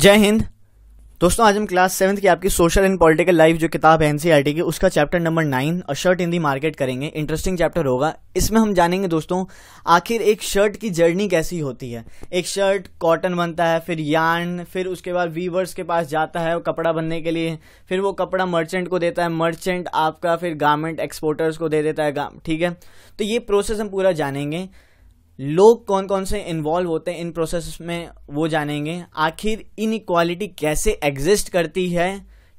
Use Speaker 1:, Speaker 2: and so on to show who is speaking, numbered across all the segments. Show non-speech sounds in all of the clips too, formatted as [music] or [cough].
Speaker 1: जय हिंद दोस्तों आज हम क्लास सेवन्थ की आपकी सोशल एंड पॉलिटिकल लाइफ जो किताब है एनसीईआरटी e की उसका chapter number nine a shirt in the market करेंगे इंटरेस्टिंग चैप्टर होगा इसमें हम जानेंगे दोस्तों आखिर एक शर्ट की जर्नी कैसी होती है एक शर्ट कॉटन बनता है फिर यार्न फिर उसके बाद वीवर्स के पास जाता है कपड़ा बनने के लिए फिर वो कपड़ा मर्चेंट को देता है मर्चेंट आपका फिर गारमेंट एक्सपोर्टर्स को दे देता है ठीक है तो ये प्रोसेस हम पूरा जानेंगे लोग कौन कौन से इन्वॉल्व होते हैं इन प्रोसेस में वो जानेंगे आखिर इक्वालिटी कैसे एग्जिस्ट करती है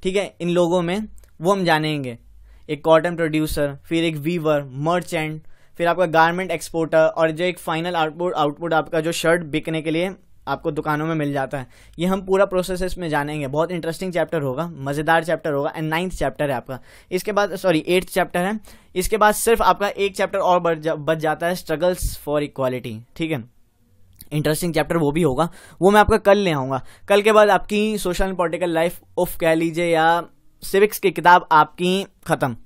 Speaker 1: ठीक है इन लोगों में वो हम जानेंगे एक कॉटन प्रोड्यूसर फिर एक वीवर मर्चेंट फिर आपका गारमेंट एक्सपोर्टर और जो एक फाइनल आउटपुट आउटपुट आपका जो शर्ट बिकने के लिए आपको दुकानों में मिल जाता है ये हम पूरा प्रोसेस इसमें जानेंगे बहुत इंटरेस्टिंग चैप्टर होगा मज़ेदार चैप्टर होगा एंड नाइन्थ चैप्टर है आपका इसके बाद सॉरी एट्थ चैप्टर है इसके बाद सिर्फ आपका एक चैप्टर और बच, जा, जाता है स्ट्रगल्स फॉर इक्वालिटी ठीक है इंटरेस्टिंग चैप्टर वो भी होगा वो मैं आपका कल ले आऊँगा कल के बाद आपकी social and political life of कह लीजिए या सिविक्स की किताब आपकी ख़त्म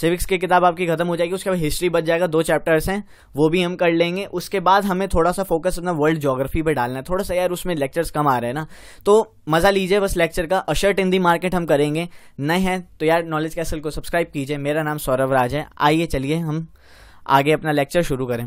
Speaker 1: सिविक्स की किताब आपकी खत्म हो जाएगी उसके बाद हिस्ट्री बच जाएगा दो चैप्टर्स हैं वो भी हम कर लेंगे उसके बाद हमें थोड़ा सा फोकस अपना वर्ल्ड जोग्राफी पर डालना है थोड़ा सा यार उसमें लेक्चर्स कम आ रहे हैं ना तो मज़ा लीजिए बस लेक्चर का अशर्ट इन दी मार्केट हम करेंगे नए हैं तो यार नॉलेज कैसल को सब्सक्राइब कीजिए मेरा नाम सौरभ राज है आइए चलिए हम आगे अपना लेक्चर शुरू करें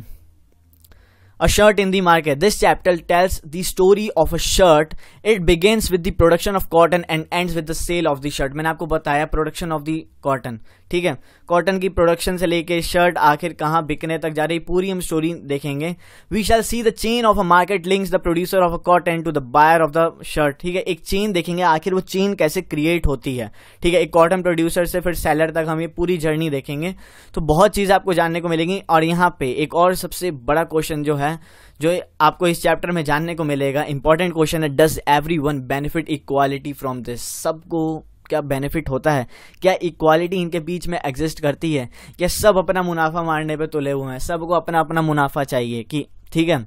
Speaker 1: a shirt in the market. This chapter tells the story of a shirt. It begins with the production of cotton and ends with the sale of the shirt. मैंने आपको बताया production of the cotton. ठीक है cotton की production से लेके shirt आखिर कहाँ बिकने तक जा रही पूरी हम स्टोरी देखेंगे we shall see the chain of a market links the producer of a cotton to the buyer of the shirt ठीक है एक चेन देखेंगे आखिर वो चेन कैसे क्रिएट होती है ठीक है एक कॉटन प्रोड्यूसर से फिर सेलर तक हम ये पूरी जर्नी देखेंगे तो बहुत चीज़ आपको जानने को मिलेगी और यहाँ पे एक और सबसे बड़ा क्वेश्चन जो है जो आपको इस चैप्टर में जानने को मिलेगा इंपॉर्टेंट क्वेश्चन है does everyone benefit equality from this सबको क्या बेनिफिट होता है क्या इक्वालिटी इनके बीच में एग्जिस्ट करती है क्या सब अपना मुनाफा मारने पर तुले हुए हैं सबको अपना अपना मुनाफा चाहिए कि ठीक है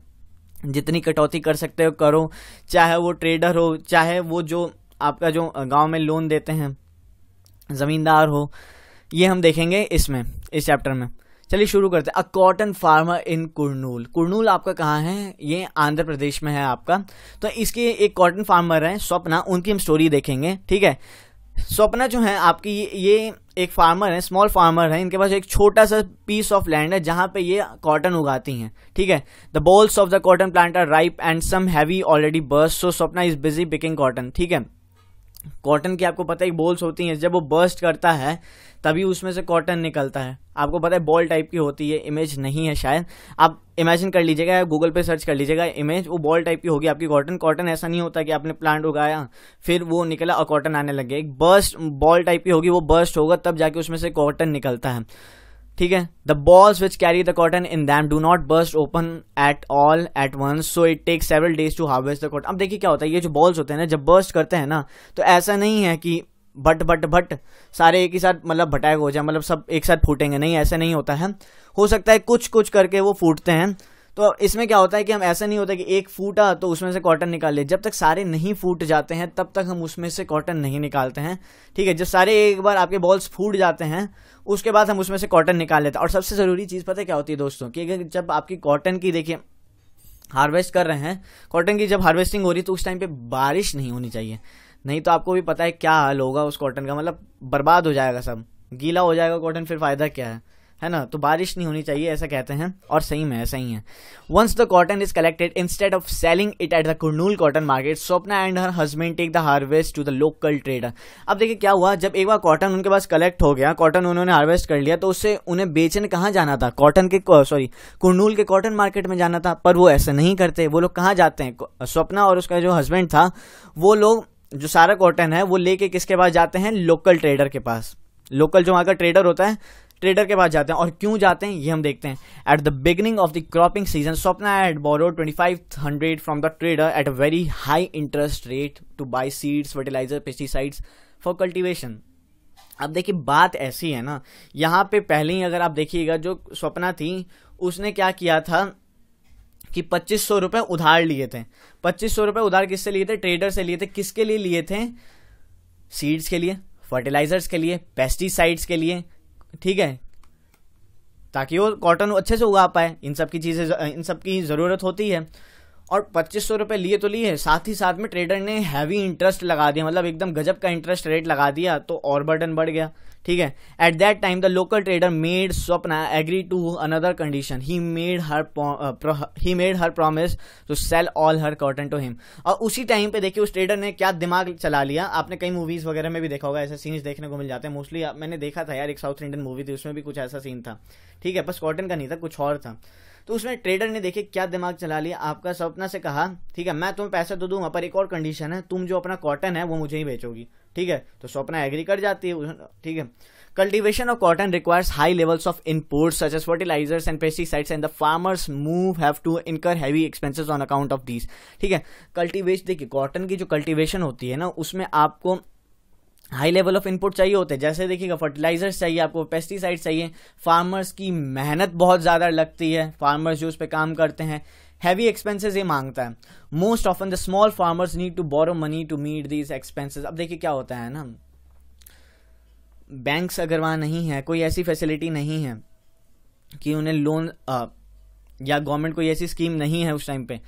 Speaker 1: जितनी कटौती कर सकते हो करो चाहे वो ट्रेडर हो चाहे वो जो आपका जो गांव में लोन देते हैं ज़मींदार हो ये हम देखेंगे इसमें इस चैप्टर में चलिए शुरू करते हैं a cotton farmer in Kurnool Kurnool आपका कहाँ है ये आंध्र प्रदेश में है आपका तो इसके एक कॉटन फार्मर हैं स्वप्ना उनकी हम स्टोरी देखेंगे ठीक है स्वप्ना जो है आपकी ये एक फार्मर है स्मॉल फार्मर है इनके पास एक छोटा सा पीस ऑफ लैंड है जहाँ पे ये कॉटन उगाती हैं ठीक है the bolls of the cotton plant are ripe and some have already burst so Swapna is busy picking cotton ठीक है कॉटन की आपको पता है बोल्स होती हैं जब वो बर्स्ट करता है तभी उसमें से कॉटन निकलता है आपको पता है बॉल टाइप की होती है इमेज नहीं है शायद आप इमेजिन कर लीजिएगा या गूगल पे सर्च कर लीजिएगा इमेज वो बॉल टाइप की होगी आपकी कॉटन कॉटन ऐसा नहीं होता कि आपने प्लांट उगाया फिर वो निकला और कॉटन आने लग गया एक बर्स्ट बॉल टाइप की होगी वो बर्स्ट होगा तब जाके उसमें से कॉटन निकलता है ठीक है the bolls which carry the cotton in them do not burst open at all at once so it take several days to harvest the cotton अब देखिए क्या होता है ये जो बॉल्स होते हैं ना जब बर्स्ट करते हैं ना तो ऐसा नहीं है कि भट भट भट सारे एक ही साथ मतलब भटैक हो जाए मतलब सब एक साथ फूटेंगे नहीं ऐसे नहीं होता है हो सकता है कुछ कुछ करके वो फूटते हैं तो इसमें क्या होता है कि हम ऐसा नहीं होता कि एक फूटा तो उसमें से कॉटन निकाल ले जब तक सारे नहीं फूट जाते हैं तब तक हम उसमें से कॉटन नहीं निकालते हैं ठीक है जब सारे एक बार आपके बॉल्स फूट जाते हैं उसके बाद हम उसमें से कॉटन निकाल लेते हैं और सबसे ज़रूरी चीज़ पता है क्या होती है दोस्तों कि अगर जब आपकी कॉटन की देखिए हार्वेस्ट कर रहे हैं कॉटन की जब हार्वेस्टिंग हो रही है तो उस टाइम पर बारिश नहीं होनी चाहिए नहीं तो आपको भी पता है क्या हाल होगा उस कॉटन का मतलब बर्बाद हो जाएगा सब गीला हो जाएगा कॉटन फिर फ़ायदा क्या है है ना तो बारिश नहीं होनी चाहिए ऐसा कहते हैं और सही में ऐसा ही है once the cotton is collected instead of selling it at the Kurnool cotton market Swapna and her husband take the harvest to the local trader अब देखिए क्या हुआ जब एक बार कॉटन उनके पास कलेक्ट हो गया कॉटन उन्होंने हार्वेस्ट कर लिया तो उससे उन्हें बेचने कहाँ जाना था कॉटन के सॉरी कुरूल के कॉटन मार्केट में जाना था पर वो ऐसा नहीं करते वो लोग कहाँ जाते हैं स्वप्ना और उसका जो हस्बैंड था वो लोग जो सारा कॉटन है वो लेके किसके पास जाते हैं लोकल ट्रेडर के पास लोकल जो वहाँ का ट्रेडर होता है ट्रेडर के पास जाते हैं और क्यों जाते हैं ये हम देखते हैं at the beginning of the cropping season Swapna at borrow twenty five hundred from the trader at a very high interest rate to buy seeds fertiliser pesticides for cultivation अब देखिए बात ऐसी है ना यहाँ पे पहले ही अगर आप देखिएगा जो स्वप्ना थी उसने क्या किया था कि पच्चीस सौ रुपए उधार लिए थे पच्चीस सौ रुपए उधार किससे लिए थे ट्रेडर से लिए थे किसके लिए लिए थे सीड्स के लिए फर्टिलाइजर्स के लिए पेस्टिसाइड्स के लिए ठीक है ताकि वो कॉटन अच्छे से उगा पाए इन सब की चीज़ें इन सब की ज़रूरत होती है और पच्चीस सौ रुपये लिए तो लिए साथ ही साथ में ट्रेडर ने हैवी इंटरेस्ट लगा दिया मतलब एकदम गजब का इंटरेस्ट रेट लगा दिया तो और बर्डन बढ़ गया ठीक है at that time the local trader made Swapna agree to another condition he made her he made her promise to sell all her cotton to him और उसी टाइम पे देखिए उस ट्रेडर ने क्या दिमाग चला लिया आपने कई मूवीज़ वगैरह में भी देखा होगा ऐसे सीन्स देखने को मिल जाते हैं मोस्टली मैंने देखा था यार एक साउथ इंडियन मूवी थी उसमें भी कुछ ऐसा सीन था ठीक है बस कॉटन का नहीं था कुछ और था तो उसमें ट्रेडर ने देखिए क्या दिमाग चला लिया आपका सपना से कहा ठीक है मैं तुम्हें पैसा तो दूंगा पर एक और कंडीशन है तुम जो अपना कॉटन है वो मुझे ही बेचोगी ठीक है तो स्वप्ना एग्री कर जाती है ठीक है Cultivation of cotton requires high levels of inputs such as fertilisers and pesticides and the farmers move have to incur heavy expenses on account of these. ठीक है कल्टिवेशन देखिए कॉटन की जो कल्टिवेशन होती है ना उसमें आपको हाई लेवल ऑफ इनपुट चाहिए होते हैं जैसे देखिएगा फर्टिलाइजर्स चाहिए आपको पेस्टिसाइड्स चाहिए फार्मर्स की मेहनत बहुत ज़्यादा लगती है फार्मर्स जो उस पर काम करते हैं हैवी एक्सपेंसेस ये मांगता है most often the small farmers need to borrow money to meet these expenses अब देखिए क्या होता है ना बैंक्स अगर वहाँ नहीं है कोई ऐसी फैसिलिटी नहीं है कि उन्हें लोन या गवर्नमेंट कोई ऐसी स्कीम नहीं है उस टाइम पे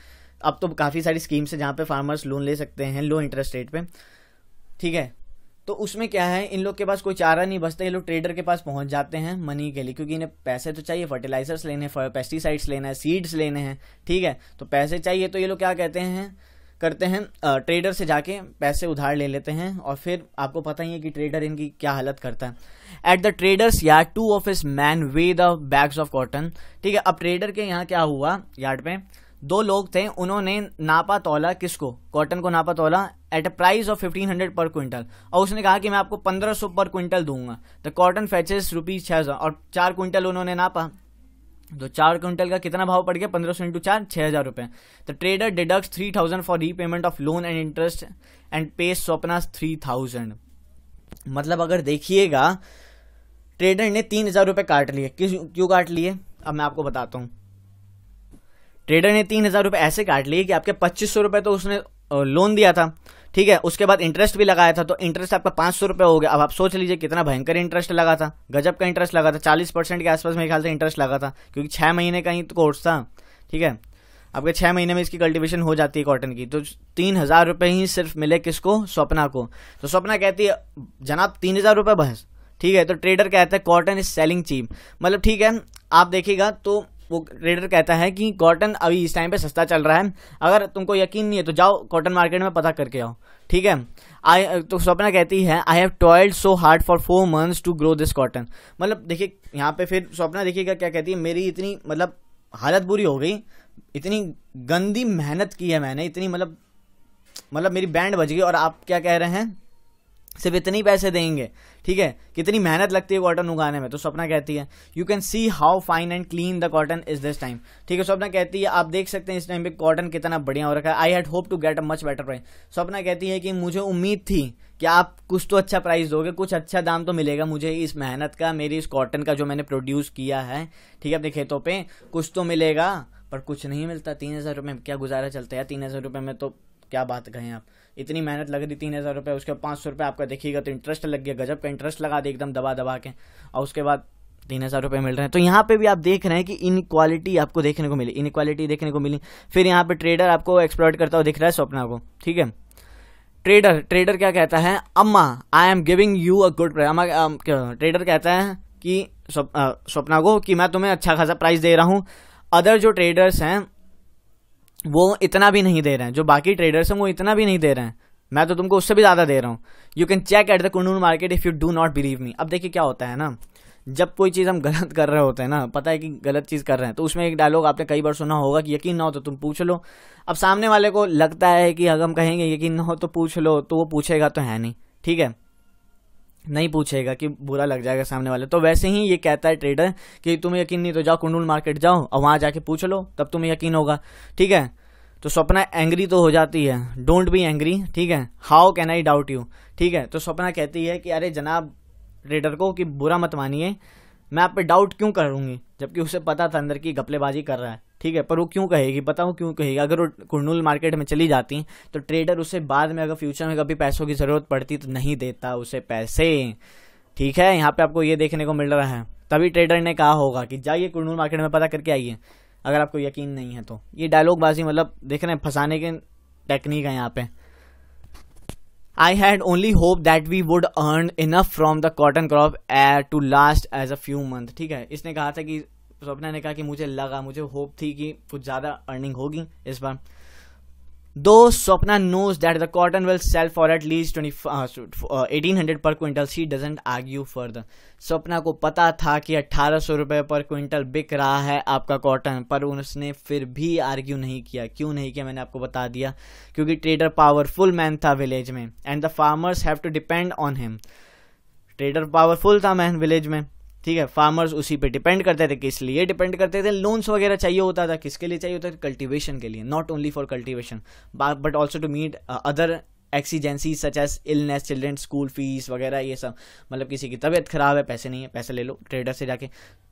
Speaker 1: अब तो काफ़ी सारी स्कीम्स हैं जहाँ पे फार्मर्स लोन ले सकते हैं लो इंटरेस्ट रेट पे ठीक है तो उसमें क्या है इन लोग के पास कोई चारा नहीं बचता ये लोग ट्रेडर के पास पहुंच जाते हैं मनी के लिए क्योंकि इन्हें पैसे तो चाहिए फर्टिलाइजर्स लेने हैं पेस्टिसाइड्स लेना है सीड्स लेने हैं ठीक है तो पैसे चाहिए तो ये लोग क्या कहते हैं करते हैं ट्रेडर से जाके पैसे उधार ले लेते हैं और फिर आपको पता ही है कि ट्रेडर इनकी क्या हालत करता है at the trader's yard two of his men weigh the bags of cotton ठीक है अब ट्रेडर के यहाँ क्या हुआ यार्ड पे दो लोग थे उन्होंने नापा तोला किसको कॉटन को नापा तोला at a price of fifteen hundred per quintal और उसने कहा कि मैं आपको पंद्रह सौ पर क्विंटल दूंगा द कॉटन फैचेस रुपीज छः हज़ार और चार क्विंटल उन्होंने नापा तो चार क्विंटल का कितना भाव पड़ गया पंद्रह सौ इंटू चार छः हज़ार रुपये the trader deduct three thousand for repayment of loan and interest and pay Swapna's three thousand मतलब अगर देखिएगा ट्रेडर ने तीन हज़ार रुपये काट लिए क्यों क्यों काट लिए अब मैं आपको बताता हूँ ट्रेडर ने तीन हज़ार रुपये ऐसे काट लिए कि आपके पच्चीस सौ रुपये तो उसने लोन दिया था ठीक है उसके बाद इंटरेस्ट भी लगाया था तो इंटरेस्ट आपका पांच सौ रुपये हो गया अब आप सोच लीजिए कितना भयंकर इंटरेस्ट लगा था गजब का इंटरेस्ट लगा था चालीस परसेंट के आसपास मेरे ख्याल से इंटरेस्ट लगा था क्योंकि छह महीने का ही तो कोर्स था ठीक है आपके छह महीने में इसकी कल्टीवेशन हो जाती है कॉटन की तो तीन हज़ार रुपये ही सिर्फ मिले किसको स्वप्ना को तो स्वप्ना कहती है जनाब तीन हज़ार रुपये बहस ठीक है तो ट्रेडर कहते हैं कॉटन इज सेलिंग चीप मतलब ठीक है आप देखिएगा तो वो ट्रेडर कहता है कि कॉटन अभी इस टाइम पे सस्ता चल रहा है अगर तुमको यकीन नहीं है तो जाओ कॉटन मार्केट में पता करके आओ ठीक है आई तो स्वप्ना कहती है I have toiled so hard for four months to grow this cotton मतलब देखिए यहाँ पे फिर स्वप्ना देखिएगा क्या कहती है मेरी इतनी मतलब हालत बुरी हो गई इतनी गंदी मेहनत की है मैंने इतनी मतलब मतलब मेरी बैंड बज गई और आप क्या कह रहे हैं सिर्फ इतने पैसे देंगे ठीक है कितनी मेहनत लगती है कॉटन उगाने में तो सपना कहती है you can see how fine and clean the cotton is this time ठीक है सपना कहती है आप देख सकते हैं इस टाइम पे कॉटन कितना बढ़िया हो रखा है I had hope to get a much better price Sapna कहती है कि मुझे उम्मीद थी कि आप कुछ तो अच्छा प्राइस दोगे कुछ अच्छा दाम तो मिलेगा मुझे इस मेहनत का मेरी इस कॉटन का जो मैंने प्रोड्यूस किया है ठीक है अपने खेतों पर कुछ तो मिलेगा पर कुछ नहीं मिलता तीन हज़ार रुपये में क्या गुजारा चलता है तीन हज़ार रुपये में तो क्या बात कहें आप इतनी मेहनत लग रही तीन हज़ार रुपये उसके बाद पाँच सौ रुपये आपका देखिएगा तो इंटरेस्ट लग गया गजब का इंटरेस्ट लगा दे एकदम दबा दबा के और उसके बाद तीन हज़ार रुपये मिल रहे हैं तो यहाँ पे भी आप देख रहे हैं कि इनक्वालिटी आपको देखने को मिली इनक्वालिटी देखने को मिली फिर यहाँ पे ट्रेडर आपको एक्सप्लॉयट करता हुआ दिख रहा है स्वप्ना को ठीक है ट्रेडर ट्रेडर क्या कहता है amma I am giving you a good price amma trader कहता है कि स्वप्ना को कि मैं तुम्हें अच्छा खासा प्राइस दे रहा हूँ अदर जो ट्रेडर्स हैं वो इतना भी नहीं दे रहे हैं जो बाकी ट्रेडर्स हैं वो इतना भी नहीं दे रहे हैं मैं तो तुमको उससे भी ज़्यादा दे रहा हूँ you can check at the कुंडून market if you do not believe me अब देखिए क्या होता है ना जब कोई चीज़ हम गलत कर रहे होते हैं ना पता है कि गलत चीज़ कर रहे हैं तो उसमें एक डायलॉग आपने कई बार सुना होगा कि यकीन ना हो तो तुम पूछ लो अब सामने वाले को लगता है कि अगर हम कहेंगे यकीन ना हो तो पूछ लो तो वो पूछेगा तो है नहीं ठीक है नहीं पूछेगा कि बुरा लग जाएगा सामने वाले तो वैसे ही ये कहता है ट्रेडर कि तुम्हें यकीन नहीं तो जाओ कुंडल मार्केट जाओ और वहाँ जाके पूछ लो तब तुम्हें यकीन होगा ठीक है तो सपना एंग्री तो हो जाती है डोंट बी एंग्री ठीक है how can I doubt you ठीक है तो सपना कहती है कि अरे जनाब ट्रेडर को कि बुरा मत मानिए मैं आप पे डाउट क्यों करूँगी जबकि उसे पता था अंदर की घपलेबाजी कर रहा है ठीक है पर वो क्यों कहेगी बताओ क्यों कहेगी अगर वो कुर्नूल मार्केट में चली जाती तो ट्रेडर उसे बाद में अगर फ्यूचर में कभी पैसों की ज़रूरत पड़ती तो नहीं देता उसे पैसे ठीक है यहाँ पे आपको ये देखने को मिल रहा है तभी ट्रेडर ने कहा होगा कि जाइए कुरनूल मार्केट में पता करके आइए अगर आपको यकीन नहीं है तो ये डायलॉग बाजी मतलब देख रहे हैं फंसाने के टेक्निक है यहाँ पे I had only hope that we would earn enough from the cotton crop to last as a few month ठीक है इसने कहा था कि स्वप्ना ने कहा कि मुझे लगा मुझे होप थी कि कुछ ज़्यादा अर्निंग होगी इस बार दो Swapna knows that the cotton will sell for at least twenty eighteen hundred per quintal she doesn't argue further. Swapna को पता था कि अट्ठारह सौ रुपये पर क्विंटल बिक रहा है आपका कॉटन पर उसने फिर भी आर्ग्यू नहीं किया क्यों नहीं किया मैंने आपको बता दिया क्योंकि ट्रेडर पावरफुल मैन था विलेज में and the farmers have to depend on him trader powerful था मैन विलेज में ठीक है फार्मर्स उसी पे डिपेंड करते थे किस लिए डिपेंड करते थे लोन्स वगैरह चाहिए होता था किसके लिए चाहिए होता था कल्टिवेशन के लिए not only for cultivation but also to meet other exigency such as illness children school fees वगैरह ये सब मतलब किसी की तबीयत खराब है पैसे नहीं है पैसे ले लो ट्रेडर से जाके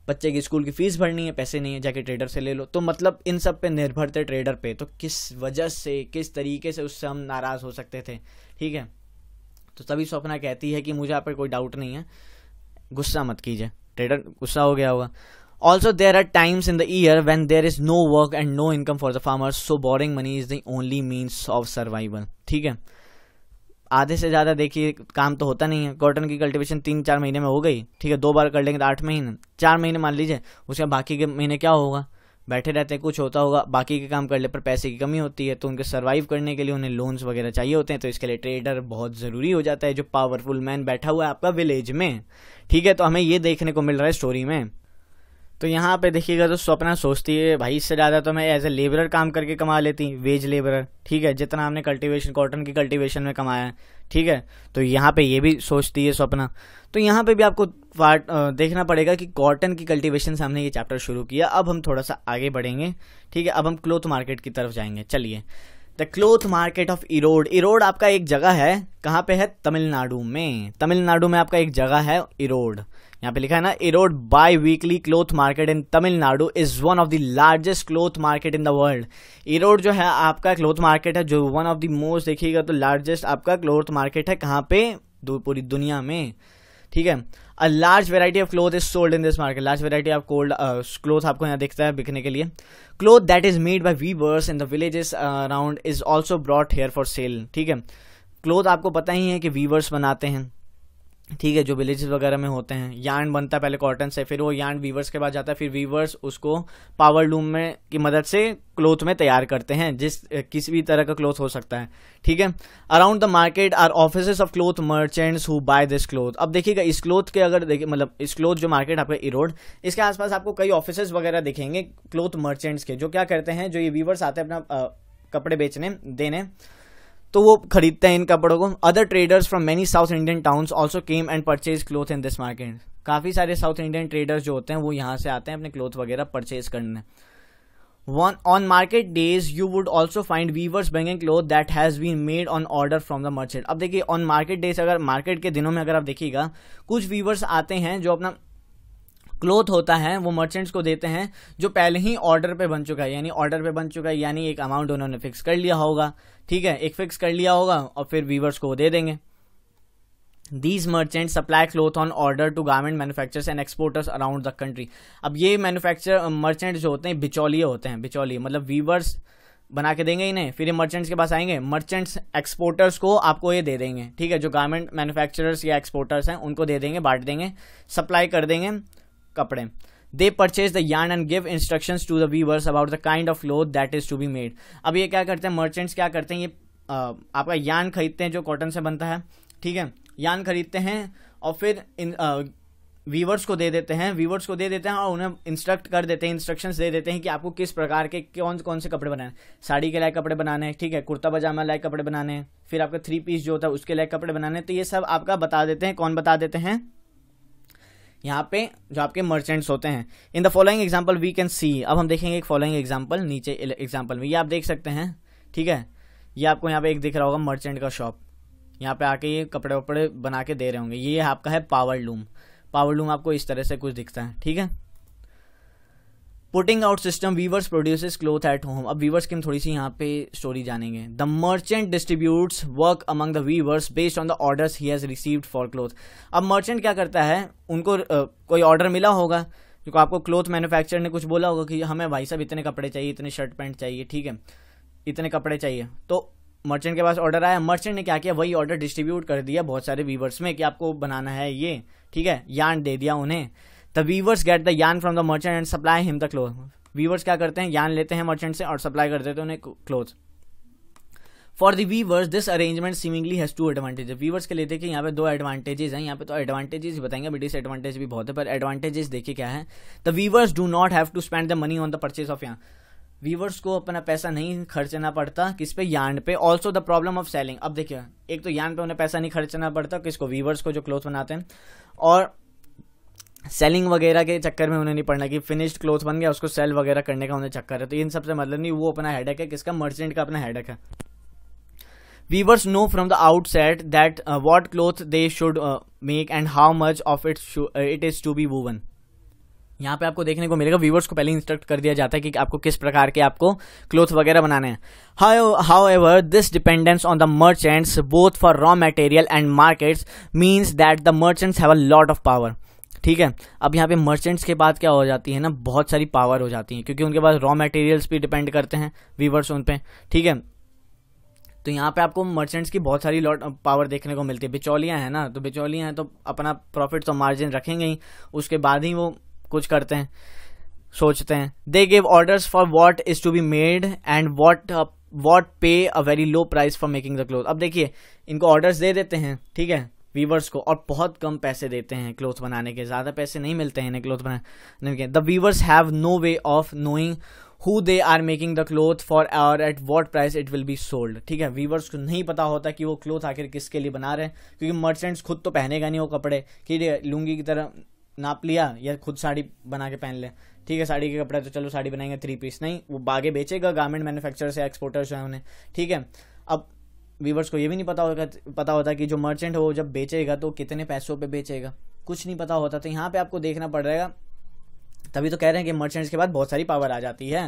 Speaker 1: बच्चे की स्कूल की फीस भरनी है पैसे नहीं है जाके ट्रेडर से ले लो तो मतलब इन सब पे निर्भर थे ट्रेडर पे तो किस वजह से किस तरीके से उससे हम नाराज़ हो सकते थे ठीक है तो तभी स्वप्ना कहती है कि मुझे आप पर कोई डाउट नहीं है गुस्सा मत कीजिए ट्रेडर गुस्सा हो गया होगा also there are times in the year when there is no work and no income for the farmer so borrowing money is the only means of survival ठीक है आधे से ज़्यादा देखिए काम तो होता नहीं है कॉटन की कल्टीवेशन तीन चार महीने में हो गई ठीक है दो बार कर लेंगे तो आठ महीने चार महीने मान लीजिए उसके बाकी के महीने क्या होगा बैठे रहते हैं कुछ होता होगा बाकी के काम करने पर पैसे की कमी होती है तो उनके सर्वाइव करने के लिए उन्हें लोन्स वगैरह चाहिए होते हैं तो इसके लिए ट्रेडर बहुत ज़रूरी हो जाता है जो पावरफुल मैन बैठा हुआ है आपका विलेज में ठीक है तो हमें ये देखने को मिल रहा है स्टोरी में तो यहाँ पे देखिएगा तो स्वप्ना सोचती है भाई इससे ज़्यादा तो मैं एज ए लेबरर काम करके कमा लेती वेज लेबरर ठीक है जितना हमने कल्टीवेशन कॉटन की कल्टीवेशन में कमाया है ठीक है तो यहाँ पे ये भी सोचती है स्वप्ना तो यहाँ पे भी आपको पार्ट देखना पड़ेगा कि कॉटन की कल्टीवेशन से हमने ये चैप्टर शुरू किया अब हम थोड़ा सा आगे बढ़ेंगे ठीक है अब हम क्लोथ मार्केट की तरफ जाएंगे चलिए the cloth market of Erode Erode आपका एक जगह है कहाँ पे है तमिलनाडु में तमिलनाडु में आपका एक जगह है इरोड यहाँ पे लिखा है ना Erode biweekly cloth market in Tamil Nadu is one of the largest cloth market in the world Erode जो है आपका क्लोथ मार्केट है जो वन ऑफ द मोस्ट देखिएगा तो लार्जेस्ट आपका क्लोथ मार्केट है कहाँ पे पूरी दुनिया में ठीक है a large variety of cloth is sold in this market large variety of cold cloth आपको यहाँ दिखता है बिकने के लिए cloth that is made by weavers in the villages around is also brought here for sale ठीक है cloth आपको पता ही है कि वीवर्स बनाते हैं ठीक है जो विलेजेस वगैरह में होते हैं यान बनता है पहले कॉटन से फिर वो यान वीवर्स के पास जाता है फिर वीवर्स उसको पावर लूम में की मदद से क्लोथ में तैयार करते हैं जिस किसी भी तरह का क्लोथ हो सकता है ठीक है around the market are office of cloth merchants who buy this cloth अब देखिएगा इस क्लोथ के अगर देखिए मतलब इस क्लोथ जो मार्केट आपका इरोड इसके आसपास आपको कई ऑफिस वगैरह दिखेंगे क्लोथ मर्चेंट्स के जो क्या करते हैं जो ये वीवर्स आते हैं अपना आ, कपड़े बेचने देने तो वो खरीदते हैं इन कपड़ों को other traders from many south Indian towns also came and purchase cloth in this market काफ़ी सारे साउथ इंडियन ट्रेडर्स जो होते हैं वो यहाँ से आते हैं अपने क्लोथ वगैरह परचेज करने one on market days you would also find weavers bringing cloth that has been made on order from the merchant अब देखिए ऑन मार्केट डेज अगर मार्केट के दिनों में अगर आप देखिएगा कुछ वीवर्स आते हैं जो अपना क्लोथ होता है वो मर्चेंट्स को देते हैं जो पहले ही ऑर्डर पे बन चुका है यानी ऑर्डर पे बन चुका है यानी एक अमाउंट उन्होंने फिक्स कर लिया होगा ठीक है एक फिक्स कर लिया होगा और फिर वीवर्स को दे देंगे these merchant supply cloth on order to garment manufacturers and exporters around the country अब ये मैनुफैक्चर मर्चेंट जो होते हैं बिचौलिए होते हैं बिचौलिए मतलब वीवर्स बना के देंगे इन्हें फिर ये मर्चेंट्स के पास आएंगे मर्चेंट्स एक्सपोर्टर्स को आपको ये दे देंगे ठीक है जो गारमेंट मैन्युफैक्चरर्स या एक्सपोर्टर्स हैं उनको दे देंगे बांट देंगे सप्लाई कर देंगे कपड़े they purchase the yarn and give instruction to the weavers about the kind of cloth that is to be made अब ये क्या करते हैं मर्चेंट्स क्या करते हैं ये आपका यान खरीदते हैं जो कॉटन से बनता है ठीक है यान खरीदते हैं और फिर इन वीवर्स को दे देते हैं वीवर्स को दे देते हैं और उन्हें इंस्ट्रक्ट कर देते हैं इंस्ट्रक्शन दे देते हैं कि आपको किस प्रकार के कौन कौन से कपड़े बनाने साड़ी के लायक कपड़े बनाने ठीक है कुर्ता पजामा लायक कपड़े बनाने फिर आपका थ्री पीस जो होता है उसके लायक कपड़े बनाने तो ये सब आपका बता देते हैं कौन बता देते हैं यहाँ पे जो आपके मर्चेंट्स होते हैं in the following example we can see अब हम देखेंगे एक फॉलोइंग एग्जाम्पल नीचे एग्जाम्पल में ये आप देख सकते हैं ठीक है ये आपको यहाँ पे एक दिख रहा होगा मर्चेंट का शॉप यहाँ पे आके ये कपड़े वपड़े बना के दे रहे होंगे ये आपका है पावर लूम पावर लूम आपको इस तरह से कुछ दिखता है ठीक है putting out system weavers produces cloth at home अब वीवर्स की हम थोड़ी सी यहाँ पे स्टोरी जानेंगे the merchant distributes work among the weavers based on the orders he has received for cloth अब मर्चेंट क्या करता है उनको uh, कोई ऑर्डर मिला होगा क्योंकि आपको क्लोथ मैन्युफैक्चर ने कुछ बोला होगा कि हमें भाई साहब इतने कपड़े चाहिए इतने शर्ट पैंट चाहिए ठीक है इतने कपड़े चाहिए तो मर्चेंट के पास ऑर्डर आया मर्चेंट ने क्या किया वही ऑर्डर डिस्ट्रीब्यूट कर दिया बहुत सारे वीवर्स में कि आपको बनाना है ये ठीक है यान दे दिया उन्हें the weavers get the yarn from the merchant and supply him the cloth weavers क्या करते हैं यान लेते हैं मर्चेंट से और सप्लाई कर देते हैं तो उन्हें cloth for the weavers this arrangement seemingly has two advantage weavers के लिए देखिए यहाँ पे दो एडवांटेजेस हैं यहाँ पे तो एडवांटेजेस ही बताएंगे बट डिसएडवांटेज भी बहुत है पर एडवांटेजेस देखिए क्या है the weavers do not have to spend the money on the purchase of yarn weavers को अपना पैसा नहीं खर्चना पड़ता किस पे यान पे also the problem of selling अब देखिए एक तो यान पे उन्हें पैसा नहीं खर्चना पड़ता किसको वीवर्स को जो क्लोथ बनाते हैं और सेलिंग वगैरह के चक्कर में उन्हें नहीं पड़ना कि फिनिश्ड क्लोथ बन गया उसको सेल वगैरह करने का उन्हें चक्कर है तो इन सबसे मतलब नहीं वो अपना हेडेक है किसका मर्चेंट का अपना हेडेक है weavers know from the set that what cloth they should make and how much of it it is to be woven यहाँ पे आपको देखने को मिलेगा व्यूवर्स को पहले इंस्ट्रक्ट कर दिया जाता है कि आपको किस प्रकार के आपको क्लोथ वगैरह बनाने हैं however this dependence on the merchants both for raw material and markets means that the merchants have a lot of power ठीक है अब यहाँ पे मर्चेंट्स के बाद क्या हो जाती है ना बहुत सारी पावर हो जाती है क्योंकि उनके पास रॉ मटेरियल्स भी डिपेंड करते हैं वीवर्स उन पर ठीक है तो यहाँ पे आपको मर्चेंट्स की बहुत सारी लॉट पावर देखने को मिलती है बिचौलियाँ हैं ना तो बिचौलियाँ हैं तो अपना प्रॉफिट तो मार्जिन रखेंगे ही उसके बाद ही वो कुछ करते हैं सोचते हैं they give orders for what is to be made and what what pay a very low price for making the cloth अब देखिए इनको ऑर्डर्स दे देते हैं ठीक है वीवर्स को और बहुत कम पैसे देते हैं क्लोथ बनाने के ज़्यादा पैसे नहीं मिलते हैं इन्हें क्लोथ बनाने के the weavers have no way of knowing who they are making the cloth for or at what price it will be sold ठीक है वीवर्स को नहीं पता होता कि वो क्लोथ आखिर किसके लिए बना रहे हैं क्योंकि मर्चेंट्स खुद तो पहनेगा नहीं वो कपड़े कि लुंगी की तरह नाप लिया या खुद साड़ी बना के पहन ले ठीक है साड़ी के कपड़े तो चलो साड़ी बनाएंगे थ्री पीस नहीं वो बागे बेचेगा गारमेंट मैन्युफैक्चरर से एक्सपोर्टर्स हैं उन्हें ठीक है अब वीवर्स को ये भी नहीं पता होगा पता होता कि जो मर्चेंट हो जब बेचेगा तो कितने पैसों पे बेचेगा कुछ नहीं पता होता तो यहाँ पे आपको देखना पड़ रहेगा तभी तो कह रहे हैं कि मर्चेंट्स के बाद बहुत सारी पावर आ जाती है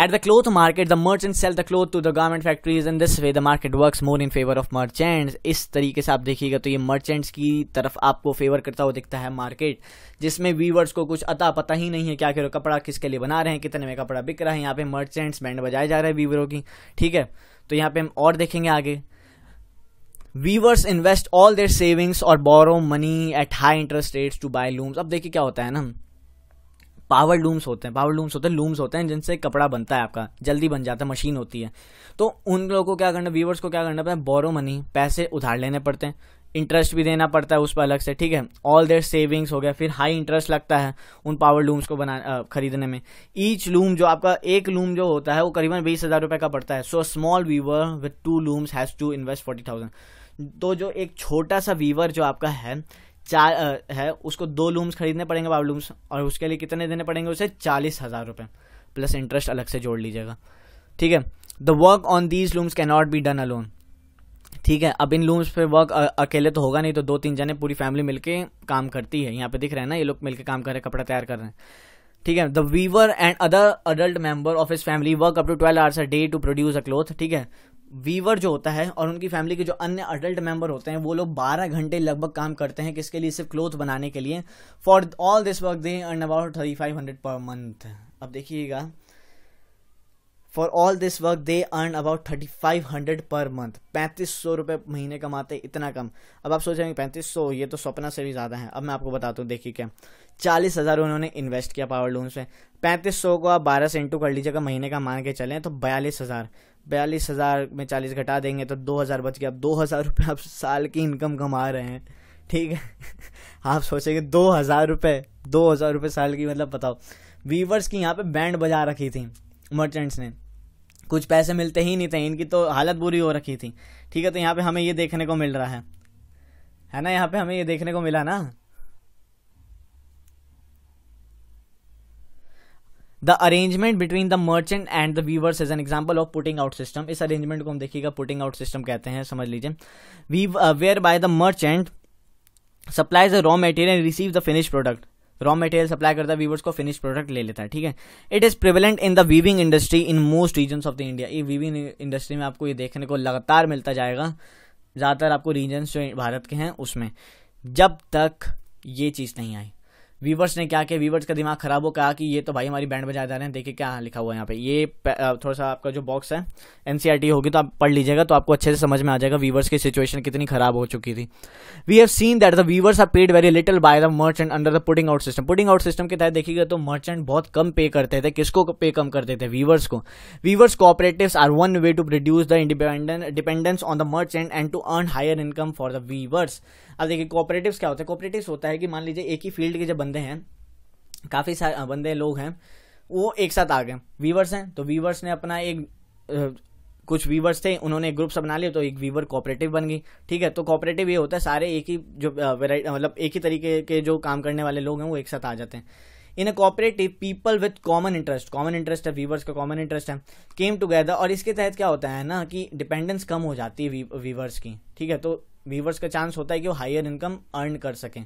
Speaker 1: at the cloth market the merchant sell the cloth to the government factories in this way the market work more in favour of merchants इस तरीके से आप देखिएगा तो ये मर्चेंट्स की तरफ आपको फेवर करता हुआ दिखता है मार्केट जिसमें वीवर्स को कुछ अता पता ही नहीं है क्या करो कपड़ा किसके लिए बना रहे हैं कितने में कपड़ा बिक रहा है यहाँ पे मर्चेंट्स बैंड बजाए जा रहे हैं वीवरों की ठीक है तो यहाँ पे हम और देखेंगे आगे weavers invest all their savings और borrow money at high interest rates to buy looms अब देखिए क्या होता है ना पावर लूम्स होते हैं पावर लूम्स होते हैं लूम्स होते हैं जिनसे कपड़ा बनता है आपका जल्दी बन जाता है मशीन होती है तो उन लोगों को क्या करना वीवर्स को क्या करना पड़ता है बोरो मनी पैसे उधार लेने पड़ते हैं इंटरेस्ट भी देना पड़ता है उस पर अलग से ठीक है ऑल देयर सेविंग्स हो गया फिर हाई इंटरेस्ट लगता है उन पावर लूम्स को बना खरीदने में ईच लूम जो आपका एक लूम जो होता है वो करीबन बीस हज़ार रुपये का पड़ता है so small weaver with two looms has to invest forty thousand तो जो एक छोटा सा वीवर जो आपका है चार है उसको दो लूम्स खरीदने पड़ेंगे पावर लूम्स और उसके लिए कितने देने पड़ेंगे उसे चालीस हज़ार रुपये प्लस इंटरेस्ट अलग से जोड़ लीजिएगा ठीक है the work on these looms can not be done alone ठीक है अब इन लूम्स पे वर्क अकेले तो होगा नहीं तो दो तीन जने पूरी फैमिली मिलके काम करती है यहाँ पे दिख रहे हैं ना ये लोग मिलके काम कर रहे हैं कपड़ा तैयार कर रहे हैं ठीक है the weaver and other adult member of his family work up to twelve hours a day to produce a cloth ठीक है वीवर जो होता है और उनकी फैमिली के जो अन्य अडल्ट मेंबर होते हैं वो लोग 12 घंटे लगभग काम करते हैं किसके लिए सिर्फ क्लोथ बनाने के लिए for all this work they earn about thirty five hundred per month अब देखिएगा for all this work they earn about thirty five hundred per month पैंतीस सौ रुपये महीने कमाते इतना कम अब आप सोच रहे हैं पैंतीस सौ ये तो सपना से भी ज़्यादा है अब मैं आपको बताता हूँ देखिए क्या चालीस हज़ार उन्होंने इन्वेस्ट किया पावर लूम्स में पैंतीस सौ को आप बारह से इंटू कर लीजिएगा महीने का मान के चलें तो बयालीस हज़ार बयालीस हज़ार में चालीस घटा देंगे तो दो हज़ार बच गया अब दो हज़ार रुपये आप साल की इनकम कमा रहे हैं ठीक है [laughs] आप सोचेंगे दो हज़ार रुपये दो हज़ार रुपये साल की मतलब बताओ वीवर्स की यहाँ पे बैंड बजा रखी थी मर्चेंट्स ने कुछ पैसे मिलते ही नहीं थे इनकी तो हालत बुरी हो रखी थी ठीक है तो यहाँ पे हमें ये देखने को मिल रहा है है ना यहाँ पे हमें ये देखने को मिला ना the arrangement between the merchant and the weavers is an example of putting out system इस अरेंजमेंट को हम देखिएगा पुटिंग आउट सिस्टम कहते हैं समझ लीजिए we were by the merchant supplies the raw material receive the finish product raw material supply करता है वीवर्स को फिनिश प्रोडक्ट ले लेता है ठीक है it is prevalent in the weaving industry in most region of the India ये weaving industry में आपको ये देखने को लगातार मिलता जाएगा ज़्यादातर आपको रीजन्स जो भारत के हैं उसमें जब तक ये चीज़ नहीं आई वीवर्स ने क्या किया वीवर्स का दिमाग खराब हो कहा कि ये तो भाई हमारी बैंड बजाए जा रहे हैं देखिए क्या लिखा हुआ है यहाँ पे ये थोड़ा सा आपका जो बॉक्स है एन e होगी तो आप पढ़ लीजिएगा तो आपको अच्छे से समझ में आ जाएगा वीवर्स की सिचुएशन कितनी खराब हो चुकी थी we have seen that the weavers are paid very little by the merchant under the putting out system putting out system के तहत देखिएगा तो मर्चेंट बहुत कम पे करते थे किसको पे कम करते थे वीवर्स को weavers operative are one way to reduce the independent dependence on the merchant and to earn higher income for the weavers अब देखिए कोऑपरेटिव क्या होता है कोऑपरेटिव होता है कि मान लीजिए एक ही फील्ड के जो बंदे हैं काफ़ी सारे बंदे लोग हैं वो एक साथ आ गए वीवर्स हैं तो वीवर्स ने अपना एक कुछ वीवर्स थे उन्होंने ग्रुप्स बना लिए तो एक वीवर कोऑपरेटिव बन गई ठीक है तो कोऑपरेटिव ये होता है सारे एक ही जो मतलब एक ही तरीके के जो काम करने वाले लोग हैं वो एक साथ आ जाते हैं in a cooperative people with common interest common interest है वीवर्स का कॉमन इंटरेस्ट है केम टुगेदर और इसके तहत क्या होता है ना कि डिपेंडेंस कम हो जाती है वीवर्स की ठीक है तो वीवर्स का चांस होता है कि वो हायर इनकम अर्न कर सकें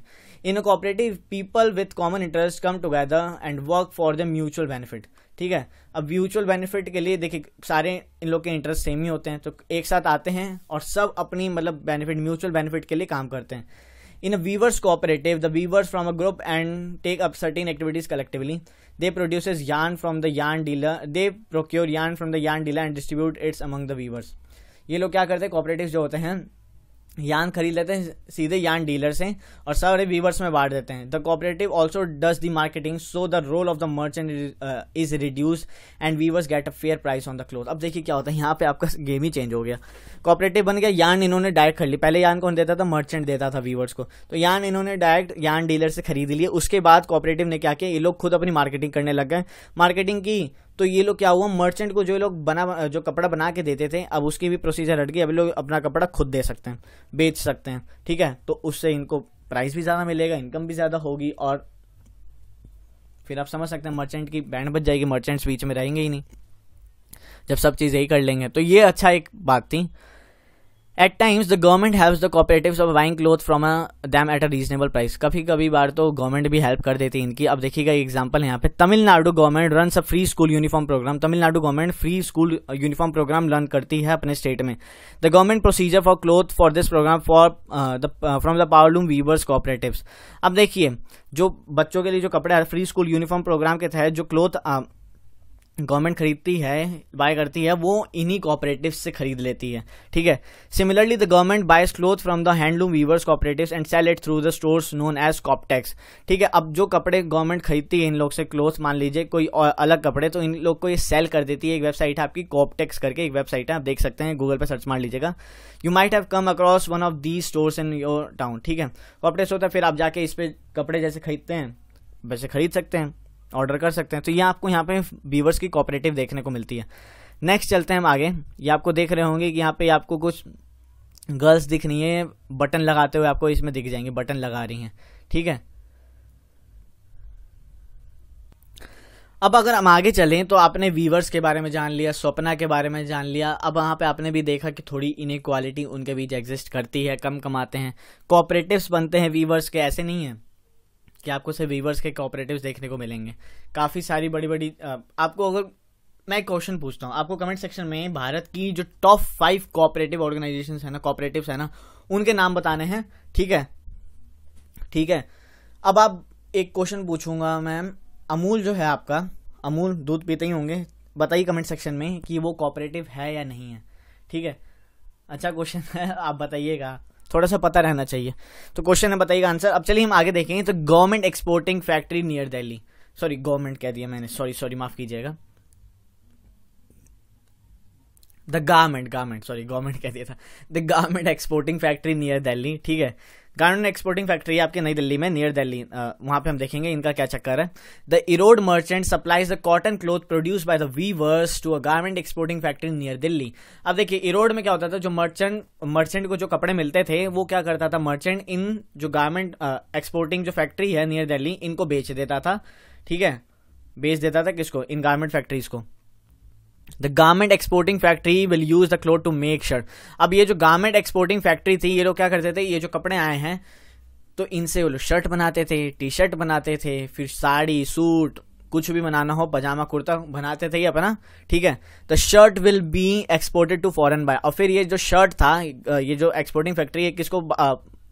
Speaker 1: in a cooperative people with common interest come together and work for the mutual benefit ठीक है अब म्यूचुअल बेनिफिट के लिए देखिए सारे इन लोग के इंटरेस्ट सेम ही होते हैं तो एक साथ आते हैं और सब अपनी मतलब बेनिफिट म्यूचुअल बेनिफिट के लिए काम करते हैं in weavers cooperative the weavers form a group and take up certain activities collectively they produce yarn from the yarn dealer they procure yarn from the yarn dealer and distribute its among the weavers ये लोग क्या करते हैं cooperative जो होते हैं यान खरीद लेते हैं सीधे यान डीलर से और सारे वीवर्स में बांट देते हैं the cooperative also does the marketing so the role of the merchant is reduce and weavers get a fair price on the cloth अब देखिए क्या होता है यहाँ पे आपका गेम ही चेंज हो गया कोऑपरेटिव बन गया यान इन्होंने डायरेक्ट खरीद ली पहले यान कौन देता था मर्चेंट देता था वीवर्स को तो यान इन्होंने डायरेक्ट यान डीलर से खरीद लिए उसके बाद कोऑपरेटिव ने क्या किया ये लोग खुद अपनी मार्केटिंग करने लग गए मार्केटिंग की तो ये लोग क्या हुआ मर्चेंट को जो लोग बना जो कपड़ा बना के देते थे अब उसकी भी प्रोसीजर हट गई अभी लोग अपना कपड़ा खुद दे सकते हैं बेच सकते हैं ठीक है तो उससे इनको प्राइस भी ज़्यादा मिलेगा इनकम भी ज़्यादा होगी और फिर आप समझ सकते हैं मर्चेंट की बैंड बच जाएगी मर्चेंट्स बीच में रहेंगे ही नहीं जब सब चीज़ यही कर लेंगे तो ये अच्छा एक बात थी at times the government helps the cooperative of buying cloth from a them at a reasonable price कभी कभी बार तो गवर्नमेंट भी हेल्प कर देती है इनकी अब देखिएगा एग्जाम्पल यहाँ पे Tamil Nadu government run a free school uniform programme Tamil Nadu government free school uniform programme run करती है अपने स्टेट में the government procedure for cloth for this programme for the from the powerloom weavers cooperative अब देखिए जो बच्चों के लिए जो कपड़े फ्री स्कूल यूनिफॉर्म प्रोग्राम के तहत जो क्लोथ गवर्नमेंट खरीदती है बाय करती है वो इन्हीं कॉपरेटिव से खरीद लेती है ठीक है similarly the government buys cloth from the handloom weavers cooperative and sell it through the stores known as Co-optex ठीक है अब जो कपड़े गवर्नमेंट खरीदती है इन लोग से क्लोथ मान लीजिए कोई अलग कपड़े तो इन लोग को ये सेल कर देती है एक वेबसाइट है आपकी कॉपटेक्स करके एक वेबसाइट है आप देख सकते हैं गूगल पर सर्च मार लीजिएगा you might have come across one of the stores in your town ठीक है कॉपटेक्स होता है फिर आप जाके इस पर कपड़े जैसे खरीदते हैं वैसे खरीद सकते हैं ऑर्डर कर सकते हैं तो ये आपको यहाँ पे वीवर्स की कॉपरेटिव देखने को मिलती है नेक्स्ट चलते हैं हम आगे ये आपको देख रहे होंगे कि यहाँ पे आपको कुछ गर्ल्स दिख रही हैं बटन लगाते हुए आपको इसमें दिख जाएंगे बटन लगा रही हैं ठीक है अब अगर हम आगे चलें तो आपने वीवर्स के बारे में जान लिया स्वप्ना के बारे में जान लिया अब वहाँ पे आपने भी देखा कि थोड़ी इनक्वालिटी उनके बीच एग्जिस्ट करती है कम कमाते हैं कोऑपरेटिव्स बनते हैं वीवर्स के ऐसे नहीं हैं कि आपको सिर्फ वीवर्स के कॉपरेटिव देखने को मिलेंगे काफ़ी सारी बड़ी बड़ी आपको अगर मैं एक क्वेश्चन पूछता हूँ आपको कमेंट सेक्शन में भारत की जो टॉप फाइव कोऑपरेटिव ऑर्गेनाइजेशन है ना कोऑपरेटिव है ना उनके नाम बताने हैं ठीक है ठीक है अब आप एक क्वेश्चन पूछूंगा मैम अमूल जो है आपका अमूल दूध पीते ही होंगे बताइए कमेंट सेक्शन में कि वो कॉपरेटिव है या नहीं है ठीक है अच्छा क्वेश्चन है आप बताइएगा थोड़ा सा पता रहना चाहिए तो क्वेश्चन है बताइएगा आंसर अब चलिए हम आगे देखेंगे तो government exporting factory near Delhi sorry government कह दिया मैंने सॉरी सॉरी माफ कीजिएगा the garment garment sorry government कह दिया था the garment exporting factory near Delhi ठीक है गार्डन एक्सपोर्टिंग फैक्ट्री आपकी नई दिल्ली में नियर दिल्ली वहां पे हम देखेंगे इनका क्या चक्कर है the Erode merchant supplies the cotton cloth produce by the weavers to a garment exporting factory near Delhi अब देखिए इरोड में क्या होता था जो मर्चेंट मर्चेंट को जो कपड़े मिलते थे वो क्या करता था मर्चेंट इन जो गार्मेंट एक्सपोर्टिंग जो फैक्ट्री है नियर दिल्ली इनको बेच देता था ठीक है बेच देता था किसको इन गार्मेंट फैक्ट्रीज को the garment exporting factory will use the cloth to make shirt अब ये जो गारमेंट एक्सपोर्टिंग फैक्ट्री थी ये लोग क्या करते थे ये जो कपड़े आए हैं तो इनसे वो लोग शर्ट बनाते थे टी शर्ट बनाते थे फिर साड़ी सूट कुछ भी बनाना हो पजामा कुर्ता बनाते थे ये अपना ठीक है the shirt will be exported to foreign buy और फिर ये जो शर्ट था ये जो एक्सपोर्टिंग फैक्ट्री है किसको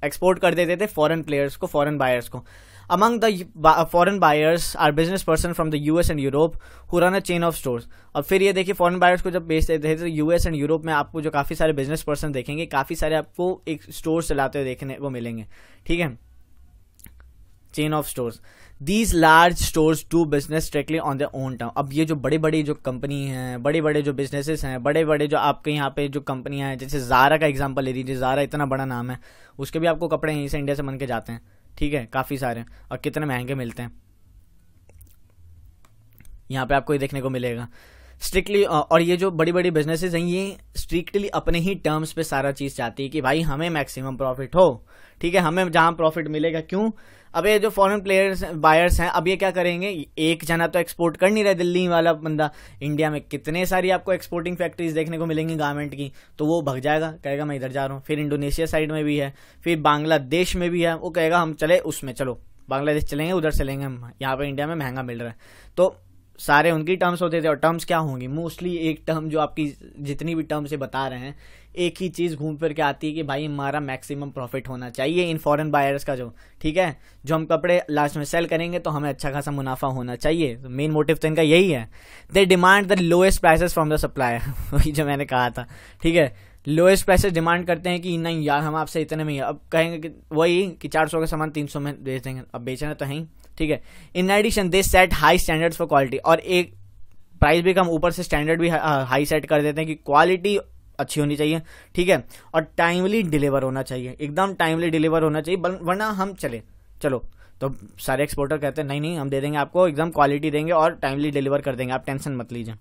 Speaker 1: एक्सपोर्ट कर देते थे फॉरेन प्लेयर्स को फॉरेन बायर्स को Among the uh, foreign buyers are business person from the S and Europe who run a chain of stores अब फिर ये देखिए फॉरेन बायर्स को जब बेचते थे तो यूएस एंड यूरोप में आपको जो काफ़ी सारे बिजनेस पर्सन देखेंगे काफ़ी सारे आपको एक स्टोर चलाते हुए देखने को मिलेंगे ठीक है chain of stores these large stores do business strictly on the own town अब ये जो बड़ी बड़ी जो कंपनी हैं बड़े बड़े जो बिजनेसेस हैं बड़े बड़े जो आपके यहाँ पे जो कंपनियाँ हैं जैसे जारा का एग्जाम्पल ले लीजिए जारा इतना बड़ा नाम है उसके भी आपको कपड़े यहीं से इंडिया से बन के जाते हैं ठीक है काफ़ी सारे और कितने महंगे मिलते हैं यहाँ पे आपको ये देखने को मिलेगा स्ट्रिक्टली और ये जो बड़ी बड़ी बिजनेसेस हैं ये स्ट्रिक्टली अपने ही टर्म्स पे सारा चीज़ चाहती है कि भाई हमें मैक्सिमम प्रॉफिट हो ठीक है हमें जहाँ प्रॉफिट मिलेगा क्यों अब ये जो फॉरेन प्लेयर्स बायर्स हैं अब ये क्या करेंगे एक जना तो एक्सपोर्ट कर नहीं रहा दिल्ली वाला बंदा इंडिया में कितने सारी आपको एक्सपोर्टिंग फैक्ट्रीज देखने को मिलेंगी गारमेंट की तो वो भग जाएगा कहेगा मैं इधर जा रहा हूँ फिर इंडोनेशिया साइड में भी है फिर बांग्लादेश में भी है वो कहेगा हम चले उसमें चलो बांग्लादेश चलेंगे उधर से लेंगे हम यहाँ पर इंडिया में महंगा मिल रहा है तो सारे उनकी टर्म्स होते थे और टर्म्स क्या होंगी मोस्टली एक टर्म जो आपकी जितनी भी टर्म्स है बता रहे हैं एक ही चीज़ घूम फिर के आती है कि भाई हमारा मैक्सिमम प्रॉफिट होना चाहिए इन फॉरेन बायर्स का जो ठीक है जो हम कपड़े लास्ट में सेल करेंगे तो हमें अच्छा खासा मुनाफा होना चाहिए तो मेन मोटिव तो इनका यही है they demand the lowest prices from the supplier वही जो मैंने कहा था ठीक है लोएस्ट प्राइसेस डिमांड करते हैं कि नहीं यार हम आपसे इतने में ही अब कहेंगे कि वही कि 400 का सामान 300 में बेच देंगे अब बेचना तो है ही ठीक है in addition they set high standards for quality और एक प्राइस भी कम ऊपर से स्टैंडर्ड भी हाई सेट कर देते हैं कि क्वालिटी अच्छी होनी चाहिए ठीक है और टाइमली डिलीवर होना चाहिए एकदम टाइमली डिलीवर होना चाहिए वरना हम चले चलो तो सारे एक्सपोर्टर कहते हैं नहीं नहीं हम दे देंगे आपको एकदम क्वालिटी देंगे और टाइमली डिलीवर कर देंगे आप टेंशन मत लीजिए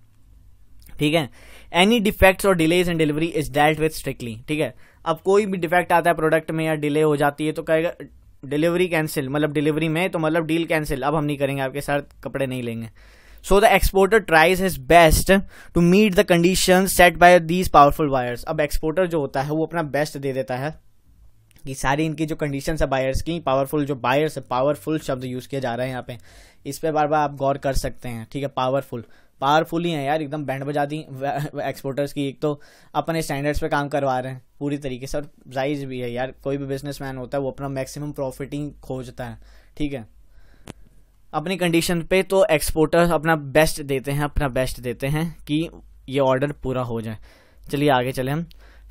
Speaker 1: ठीक है एनी डिफेक्ट्स और delays in delivery is dealt with strictly ठीक है अब कोई भी डिफेक्ट आता है प्रोडक्ट में या डिले हो जाती है तो कहेगा डिलीवरी कैंसिल मतलब डिलीवरी में तो मतलब डील कैंसिल अब हम नहीं करेंगे आपके साथ कपड़े नहीं लेंगे so the exporter tries his best to meet the condition set by these powerful buyers अब एक्सपोर्टर जो होता है वो अपना बेस्ट दे देता है कि सारी इनकी जो कंडीशंस है बायर्स की पावरफुल जो बायर्स है पावरफुल शब्द यूज़ किया जा रहा है यहाँ पे इस पर बार बार आप गौर कर सकते हैं ठीक है पावरफुल पावरफुल ही हैं यार एकदम बैंड बजा दी एक्सपोर्टर्स की एक तो अपने स्टैंडर्ड्स पे काम करवा रहे हैं पूरी तरीके से और जायज़ भी है यार कोई भी बिजनेसमैन होता है वो अपना मैक्सिमम प्रॉफिटिंग खोजता है ठीक है अपनी कंडीशन पे तो एक्सपोर्टर्स अपना बेस्ट देते हैं अपना बेस्ट देते हैं कि ये ऑर्डर पूरा हो जाए चलिए आगे चले हम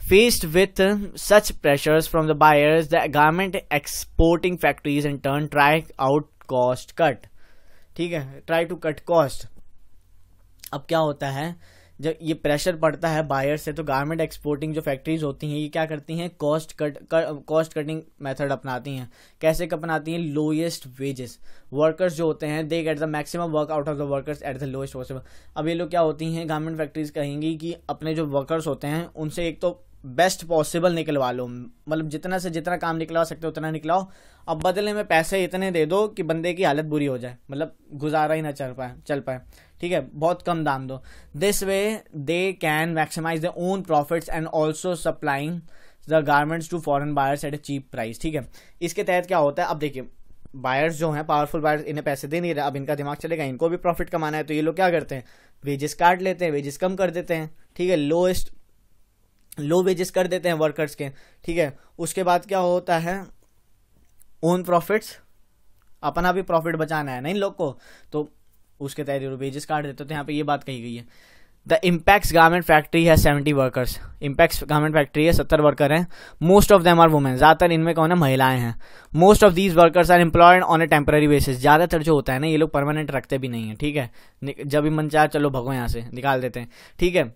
Speaker 1: faced with such pressures from the buyers the garment exporting factories in turn try out cost cut ठीक है, ट्राई टू कट कॉस्ट अब क्या होता है जब ये प्रेशर पड़ता है बायर से तो गारमेंट एक्सपोर्टिंग जो फैक्ट्रीज होती हैं ये क्या करती हैं cost cut cost cutting method अपनाती हैं कैसे अपनाती हैं लोएस्ट वेजेस वर्कर्स जो होते हैं they get the maximum work out of the workers at the lowest possible अब ये लोग क्या होती हैं गारमेंट फैक्ट्रीज कहेंगी कि अपने जो वर्कर्स होते हैं उनसे एक तो बेस्ट पॉसिबल निकलवा लो मतलब जितना से जितना काम निकलवा सकते हो उतना निकलाओ अब बदले में पैसे इतने दे दो कि बंदे की हालत बुरी हो जाए मतलब गुजारा ही ना चल पाए चल पाए ठीक है बहुत कम दाम दो this way they can maximise the own profits and also supplying the garments to foreign buyers at a cheap price ठीक है इसके तहत क्या होता है अब देखिए बायर्स जो हैं पावरफुल बायर्स इन्हें पैसे दे नहीं रहे अब इनका दिमाग चलेगा इनको भी प्रॉफिट कमाना है तो ये लोग क्या करते हैं वेजेस काट लेते हैं वेजेस कम कर देते हैं ठीक है लोएस्ट लो वेजेस कर देते हैं वर्कर्स के ठीक है उसके बाद क्या होता है ओन प्रॉफिट्स अपना भी प्रॉफिट बचाना है ना इन लोग को तो उसके तहत यूरो वेजेस काट देते तो यहाँ पे ये बात कही गई है द इम्पैक्स गारमेंट फैक्ट्री है seventy workers Impex garment factory है सत्तर वर्कर हैं most of them are women ज़्यादातर इनमें कौन है महिलाएं हैं most of these workers are employed on a temporary basis ज़्यादातर जो होता है ना ये लोग परमानेंट रखते भी नहीं है ठीक है जब भी मन चाहे चलो भगवान यहाँ से निकाल देते हैं ठीक है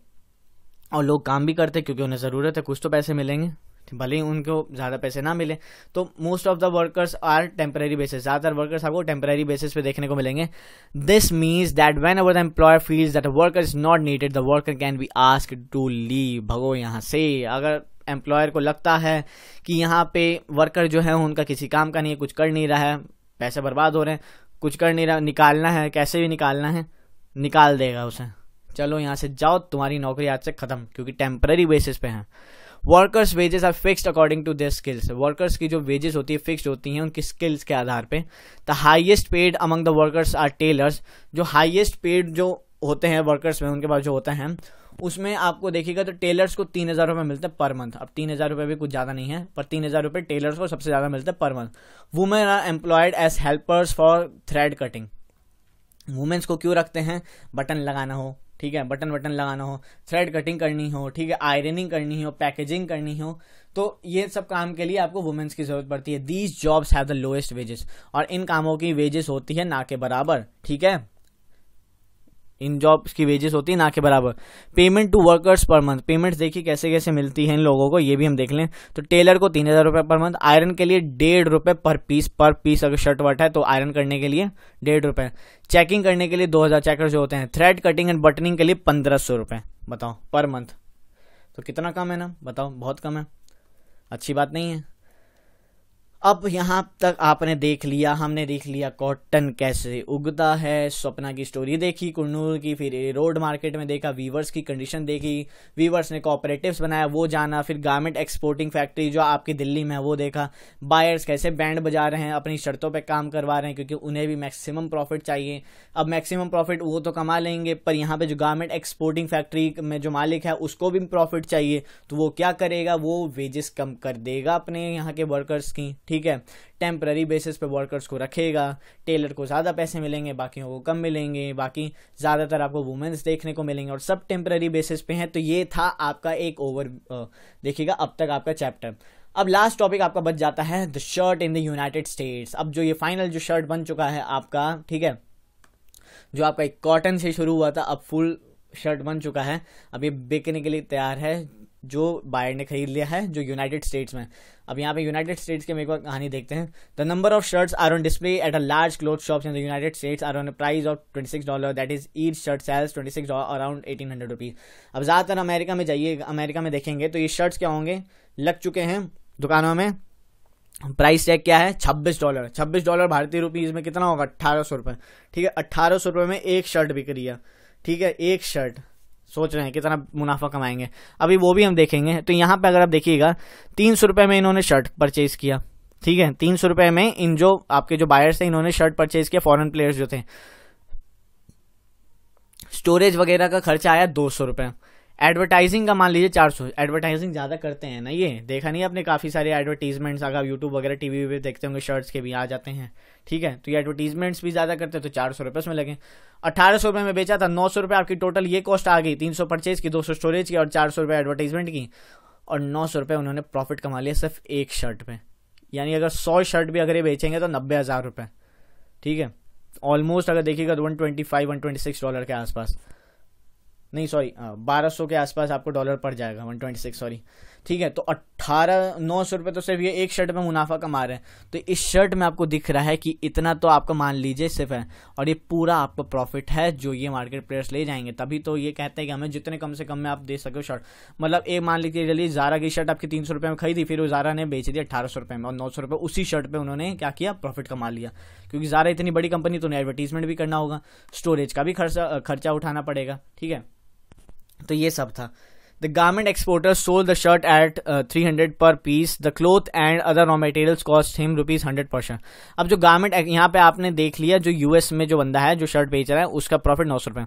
Speaker 1: और लोग काम भी करते हैं क्योंकि उन्हें ज़रूरत है कुछ तो पैसे मिलेंगे भले ही उनको ज़्यादा पैसे ना मिले तो most of the workers are temporary basis ज़्यादातर वर्कर्स आपको टेम्प्रेरी बेसिस पे देखने को मिलेंगे this means that whenever the employer feels that worker is not needed the worker can be ask to leave भगो यहाँ से अगर एम्प्लॉयर को लगता है कि यहाँ पे वर्कर जो है उनका किसी काम का नहीं है कुछ कर नहीं रहा है पैसे बर्बाद हो रहे हैं कुछ कर नहीं रहा निकालना है कैसे भी निकालना है निकाल देगा उसे चलो यहाँ से जाओ तुम्हारी नौकरी आज से ख़त्म क्योंकि टेम्प्रेरी बेसिस पे है workers wages are fixed according to their skills workers की जो वेजेस होती है फिक्स्ड होती हैं उनकी स्किल्स के आधार पे the highest paid among the workers are tailors जो हाईएस्ट पेड जो होते हैं वर्कर्स में उनके पास जो होता है उसमें आपको देखिएगा तो टेलर्स को तीन हज़ार रुपये मिलते हैं पर मंथ अब तीन हज़ार रुपये भी कुछ ज़्यादा नहीं है पर तीन हज़ार रुपये टेलर्स को सबसे ज़्यादा मिलते हैं per month women are employed as helpers for thread cutting women's को क्यों रखते हैं बटन लगाना हो ठीक है बटन वटन लगाना हो थ्रेड कटिंग करनी हो ठीक है आयरनिंग करनी हो पैकेजिंग करनी हो तो ये सब काम के लिए आपको वुमेन्स की जरूरत पड़ती है these jobs have the lowest wages और इन कामों की वेजेस होती है ना के बराबर ठीक है इन जॉब्स की वेजेस होती है ना के बराबर payment to workers per month payments देखिए कैसे कैसे मिलती है इन लोगों को ये भी हम देख लें तो टेलर को तीन हज़ार रुपये पर मंथ आयरन के लिए डेढ़ रुपये पर पीस पर पीस अगर शर्ट वर्ट है तो आयरन करने के लिए डेढ़ रुपये चेकिंग करने के लिए दो हज़ार चेकर जो होते हैं थ्रेड कटिंग एंड बटनिंग के लिए पंद्रह सौ रुपये बताओ पर मंथ तो कितना कम है ना बताओ बहुत कम है अच्छी बात नहीं है अब यहाँ तक आपने देख लिया हमने देख लिया कॉटन कैसे उगता है स्वप्ना की स्टोरी देखी कुन्नूर की फिर रोड मार्केट में देखा वीवर्स की कंडीशन देखी वीवर्स ने कॉपरेटिव्स बनाया वो जाना फिर गारमेंट एक्सपोर्टिंग फैक्ट्री जो आपकी दिल्ली में है वो देखा बायर्स कैसे बैंड बजा रहे हैं अपनी शर्तों पर काम करवा रहे हैं क्योंकि उन्हें भी मैक्सिमम प्रॉफिट चाहिए अब मैक्सिमम प्रॉफिट वो तो कमा लेंगे पर यहाँ पर जो गारमेंट एक्सपोर्टिंग फैक्ट्री में जो मालिक है उसको भी प्रॉफिट चाहिए तो वो क्या करेगा वो वेजेस कम कर देगा अपने यहाँ के वर्कर्स की ठीक है टेम्प्ररी बेसिस पे वर्कर्स को रखेगा टेलर को ज़्यादा पैसे मिलेंगे बाकी को कम मिलेंगे बाकी ज़्यादातर आपको वुमेंस देखने को मिलेंगे और सब टेम्प्ररी बेसिस पे हैं तो ये था आपका एक ओवर देखिएगा अब तक आपका चैप्टर अब लास्ट टॉपिक आपका बच जाता है the shirt in the United States अब जो ये फाइनल जो शर्ट बन चुका है आपका ठीक है जो आपका एक कॉटन से शुरू हुआ था अब फुल शर्ट बन चुका है अब ये बिकने के लिए तैयार है जो बायर ने खरीद लिया है जो यूनाइटेड स्टेट्स में अब यहाँ पे यूनाइटेड स्टेट्स के मेरे को कहानी देखते हैं the number of shirts are on display at a large cloth shops in the United States are on a price of twenty six dollar that is each shirt sells twenty six around eighteen hundred rupees अब ज़्यादातर America में जाइए America में देखेंगे तो ये shirts क्या होंगे लग चुके हैं दुकानों में प्राइस टैग क्या है छब्बीस डॉलर छब्बीस डॉलर भारतीय रुपीज़ में कितना होगा अट्ठारह सौ रुपये ठीक है अट्ठारह सौ रुपये में एक शर्ट बिक रही है ठीक है एक शर्ट सोच रहे हैं कितना मुनाफा कमाएंगे अभी वो भी हम देखेंगे तो यहाँ पे अगर आप देखिएगा तीन सौ रुपये में इन्होंने शर्ट परचेज किया ठीक है तीन सौ रुपये में इन जो आपके जो बायर्स हैं इन्होंने शर्ट परचेज किया फॉरेन प्लेयर्स जो थे स्टोरेज वगैरह का खर्चा आया दो सौ रुपये एडवर्टाइजिंग का मान लीजिए चार सौ एडवर्टाइजिंग ज़्यादा करते हैं ना ये देखा नहीं आपने काफ़ी सारे एडवर्टीजमेंट्स अगर यूट्यूब वगैरह टी वी पे देखते होंगे शर्ट्स के भी आ जाते हैं ठीक है तो ये एडवर्टीजमेंट्स भी ज़्यादा करते हैं तो चार सौ रुपये उसमें लगे अठारह सौ रुपये में बेचा था नौ सौ रुपये आपकी टोटल ये कॉस्ट आ गई तीन सौ परचेज की दो सौ स्टोरेज की और चार सौ रुपये एडवर्टीजमेंट की और नौ सौ रुपये उन्होंने प्रॉफिट कमा लिया सिर्फ एक शर्ट पर यानी अगर सौ शर्ट भी अगर ये बेचेंगे तो नब्बे हज़ार रुपये ठीक है ऑलमोस्ट अगर देखिएगा तो one twenty five one twenty six dollar के आसपास नहीं सॉरी बारह सौ के आसपास आपको डॉलर पड़ जाएगा वन ट्वेंटी सिक्स सॉरी ठीक है तो अट्ठारह नौ सौ रुपये तो सिर्फ ये एक शर्ट में मुनाफा कमा रहे हैं तो इस शर्ट में आपको दिख रहा है कि इतना तो आपका मान लीजिए सिर्फ है और ये पूरा आपका प्रॉफिट है जो ये मार्केट प्लेयर्स ले जाएंगे तभी तो ये कहते हैं कि हमें जितने कम से कम में आप दे सको शर्ट मतलब एक मान लीजिए चलिए ज़ारा की शर्ट आपकी तीन सौ रुपये में खरीदी फिर वो ज़ारा ने बेच दी अट्ठारह सौ रुपये में और नौ सौ रुपये उसी शर्ट पर उन्होंने क्या किया प्रॉफिट कमा लिया क्योंकि ज़ारा इतनी बड़ी कंपनी तो उन्हें एडवर्टीजमेंट भी करना होगा स्टोरेज का भी खर्चा खर्चा उठाना पड़ेगा ठीक है तो ये सब था the garment exporter sold the shirt at three hundred per piece the cloth and other raw material cost him rupees hundred percent अब जो गारमेंट uh, यहाँ पे आपने देख लिया जो यूएस में जो बंदा है जो शर्ट बेच रहा है उसका प्रॉफिट नौ सौ रुपये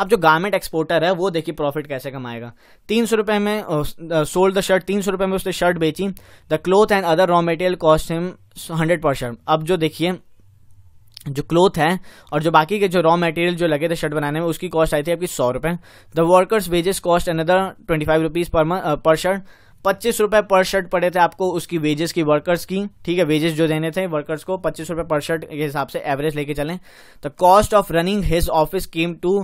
Speaker 1: अब जो गारमेंट एक्सपोर्टर है वो देखिए प्रॉफिट कैसे कमाएगा तीन सौ रुपये में सोल द शर्ट तीन सौ रुपये में उसने शर्ट बेची the cloth and other raw material cost him hundred percent अब जो देखिए जो क्लोथ है और जो बाकी के जो रॉ मटेरियल जो लगे थे शर्ट बनाने में उसकी कॉस्ट आई थी आपकी सौ रुपए the workers wages cost another twenty five rupees per per shirt पच्चीस रुपए पर शर्ट पड़े थे आपको उसकी वेजेस की वर्कर्स की ठीक है वेजेस जो देने थे वर्कर्स को पच्चीस रुपए पर शर्ट के हिसाब से एवरेज लेके चले तो cost of running his office came to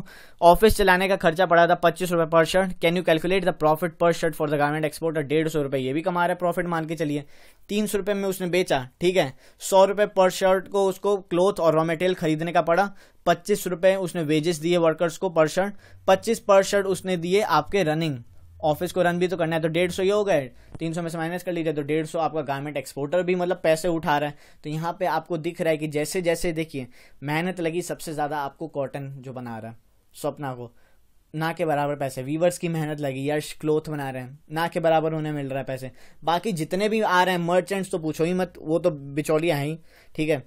Speaker 1: office चलाने का खर्चा पड़ा था पच्चीस रुपए per shirt can you calculate the profit per shirt for the garment exporter डेढ़ सौ रुपए ये भी कमा रहा है प्रॉफिट मान के चलिए तीन सौ रुपए में उसने बेचा ठीक है सौ रुपए पर शर्ट को उसको क्लोथ और रॉ मेटेरियल खरीदने का पड़ा पच्चीस रुपए उसने वेजेस दिए वर्कर्स को पर शर्ट पच्चीस पर शर्ट उसने दिए आपके रनिंग ऑफिस को रन भी तो करना है तो डेढ़ सौ ये हो गए तीन सौ में से माइनस कर लीजिए तो डेढ़ सौ आपका गारमेंट एक्सपोर्टर भी मतलब पैसे उठा रहा है तो यहाँ पे आपको दिख रहा है कि जैसे जैसे देखिए मेहनत लगी सबसे ज़्यादा आपको कॉटन जो बना रहा है स्वप्ना को ना के बराबर पैसे वीवर्स की मेहनत लगी यश क्लोथ बना रहे हैं ना के बराबर उन्हें मिल रहा है पैसे बाकी जितने भी आ रहे हैं मर्चेंट्स तो पूछो ही मत वो तो बिचौलिया हैं ही ठीक है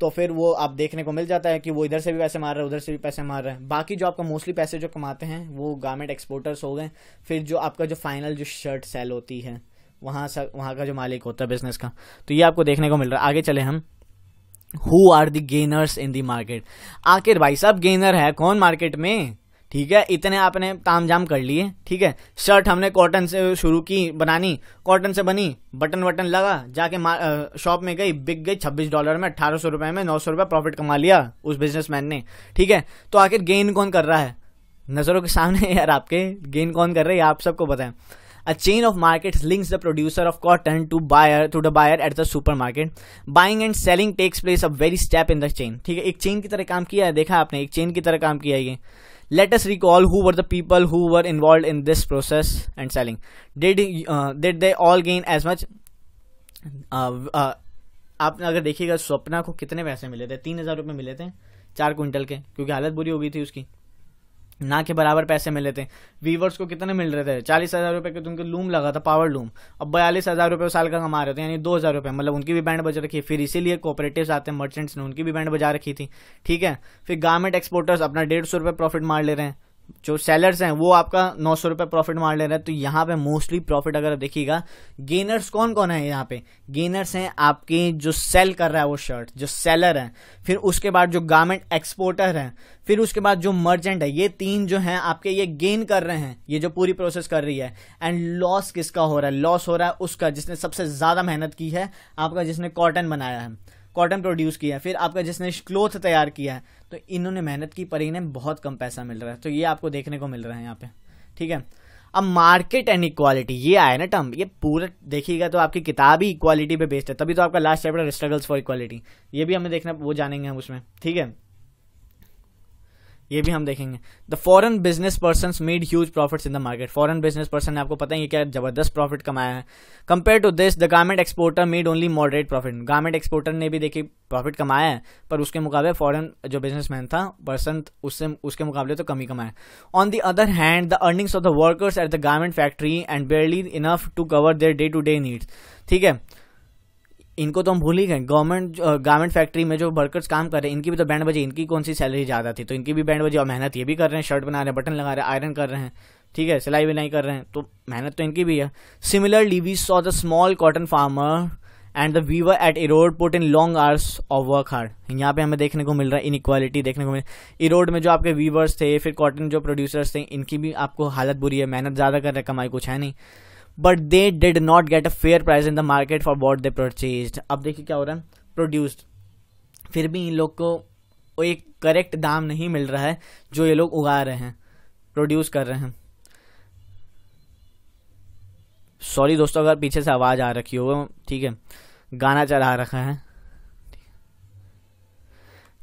Speaker 1: तो फिर वो आप देखने को मिल जाता है कि वो इधर से भी पैसे मार रहे है उधर से भी पैसे मार रहे है बाकी जो आपका मोस्टली पैसे जो कमाते हैं वो गारमेंट एक्सपोर्टर्स हो गए फिर जो आपका जो फाइनल जो शर्ट सेल होती है वहाँ से वहाँ का जो मालिक होता है बिजनेस का तो ये आपको देखने को मिल रहा है आगे चले हम who are the gainers in the market आखिर भाई साहब गेनर है कौन मार्केट में ठीक है इतने आपने ताम जाम कर लिए ठीक है शर्ट हमने कॉटन से शुरू की बनानी कॉटन से बनी बटन वटन लगा जाके शॉप में गई बिक गई छब्बीस डॉलर में अठारह सौ रुपये में नौ सौ रुपये प्रॉफिट कमा लिया उस बिजनेसमैन ने ठीक है तो आखिर गेन कौन कर रहा है नज़रों के सामने [laughs] यार आपके गेन कौन कर रहे हैं आप सबको बताएं a chain of market links the producer of cotton to buyer to the buyer at the super market buying and selling takes place a very step in the chain ठीक है एक चेन की तरह काम किया है देखा आपने एक चेन की तरह काम किया ये let us recall who were the people who were involved in this process and selling did uh, did they all gain as much uh, uh, आपने अगर देखिएगा स्वप्ना को कितने पैसे मिले थे तीन हज़ार रुपये मिले थे चार क्विंटल के क्योंकि हालत बुरी हो गई थी उसकी ना के बराबर पैसे मिले थे वीवर्स को कितने मिल रहे थे चालीस हज़ार रुपये के तो उनके लूम लगा था पावर लूम अब बयालीस हज़ार रुपये साल का कमा रहे थे यानी दो हज़ार रुपये मतलब उनकी भी बैंड बजा रखी है फिर इसीलिए कोऑपरेटिव आते हैं मर्चेंट्स ने उनकी भी बैंड बजा रखी थी ठीक है फिर गारमेंट एक्सपोर्टर्स अपना डेढ़ सौ रुपये प्रॉफिट मार ले रहे हैं जो सेलर्स हैं वो आपका नौ सौ रुपये प्रॉफिट मार ले रहे हैं तो यहाँ पे मोस्टली प्रॉफिट अगर देखिएगा गेनर्स कौन कौन है यहाँ पे गेनर्स हैं आपके जो सेल कर रहा है वो शर्ट जो सेलर हैं फिर उसके बाद जो गारमेंट एक्सपोर्टर हैं फिर उसके बाद जो मर्चेंट है ये तीन जो हैं आपके ये गेन कर रहे हैं ये जो पूरी प्रोसेस कर रही है एंड लॉस किसका हो रहा है लॉस हो रहा है उसका जिसने सबसे ज़्यादा मेहनत की है आपका जिसने कॉटन बनाया है कॉटन प्रोड्यूस किया है फिर आपका जिसने क्लोथ तैयार किया है तो इन्होंने मेहनत की पर इन्हें बहुत कम पैसा मिल रहा है तो ये आपको देखने को मिल रहा है यहाँ पे ठीक है अब मार्केट एंड इक्वालिटी ये आया ना टर्म ये पूरा देखिएगा तो आपकी किताब ही इक्वालिटी पे बेस्ड है तभी तो आपका last chapter struggles for equality ये भी हमें देखना वो जानेंगे हम उसमें ठीक है ये भी हम देखेंगे the foreign business person made huge profits in the market foreign business person ने आपको पता है ये क्या जबरदस्त प्रॉफिट कमाया है compare to this the garment exporter made only moderate profit garment exporter ने भी देखिए प्रॉफिट कमाया है पर उसके मुकाबले फॉरन जो बिजनेसमैन था पर्सन उससे उसके मुकाबले तो कमी कमाया on the other hand the earnings of the workers at the garment factory and barely enough to cover their day to day needs ठीक है इनको तो हम भूल ही गए गवर्नमेंट गारमेंट फैक्ट्री में जो वर्कर्स काम कर रहे हैं इनकी भी तो बैंड बजी इनकी कौन सी सैलरी ज़्यादा थी तो इनकी भी बैंड बजी और मेहनत ये भी कर रहे हैं शर्ट बना रहे हैं बटन लगा रहे हैं आयरन कर रहे हैं ठीक है सिलाई विलाई कर रहे हैं तो मेहनत तो इनकी भी है similarly we saw the small cotton farmer and the weaver at Erode put in long hours of work hard यहाँ पे हमें देखने को मिल रहा है इनक्वालिटी देखने को मिल इरोड में जो आपके वीवर्स थे फिर कॉटन जो प्रोड्यूसर्स थे इनकी भी आपको हालत बुरी है मेहनत ज़्यादा कर रहे कमाई कुछ है नहीं but they did not get a fair price in the market for what they purchase अब देखिए क्या हो रहा है प्रोड्यूस्ड फिर भी इन लोग को एक करेक्ट दाम नहीं मिल रहा है जो ये लोग उगा रहे हैं प्रोड्यूस कर रहे हैं सॉरी दोस्तों अगर पीछे से आवाज़ आ रखी हो ठीक है गाना चला रखा है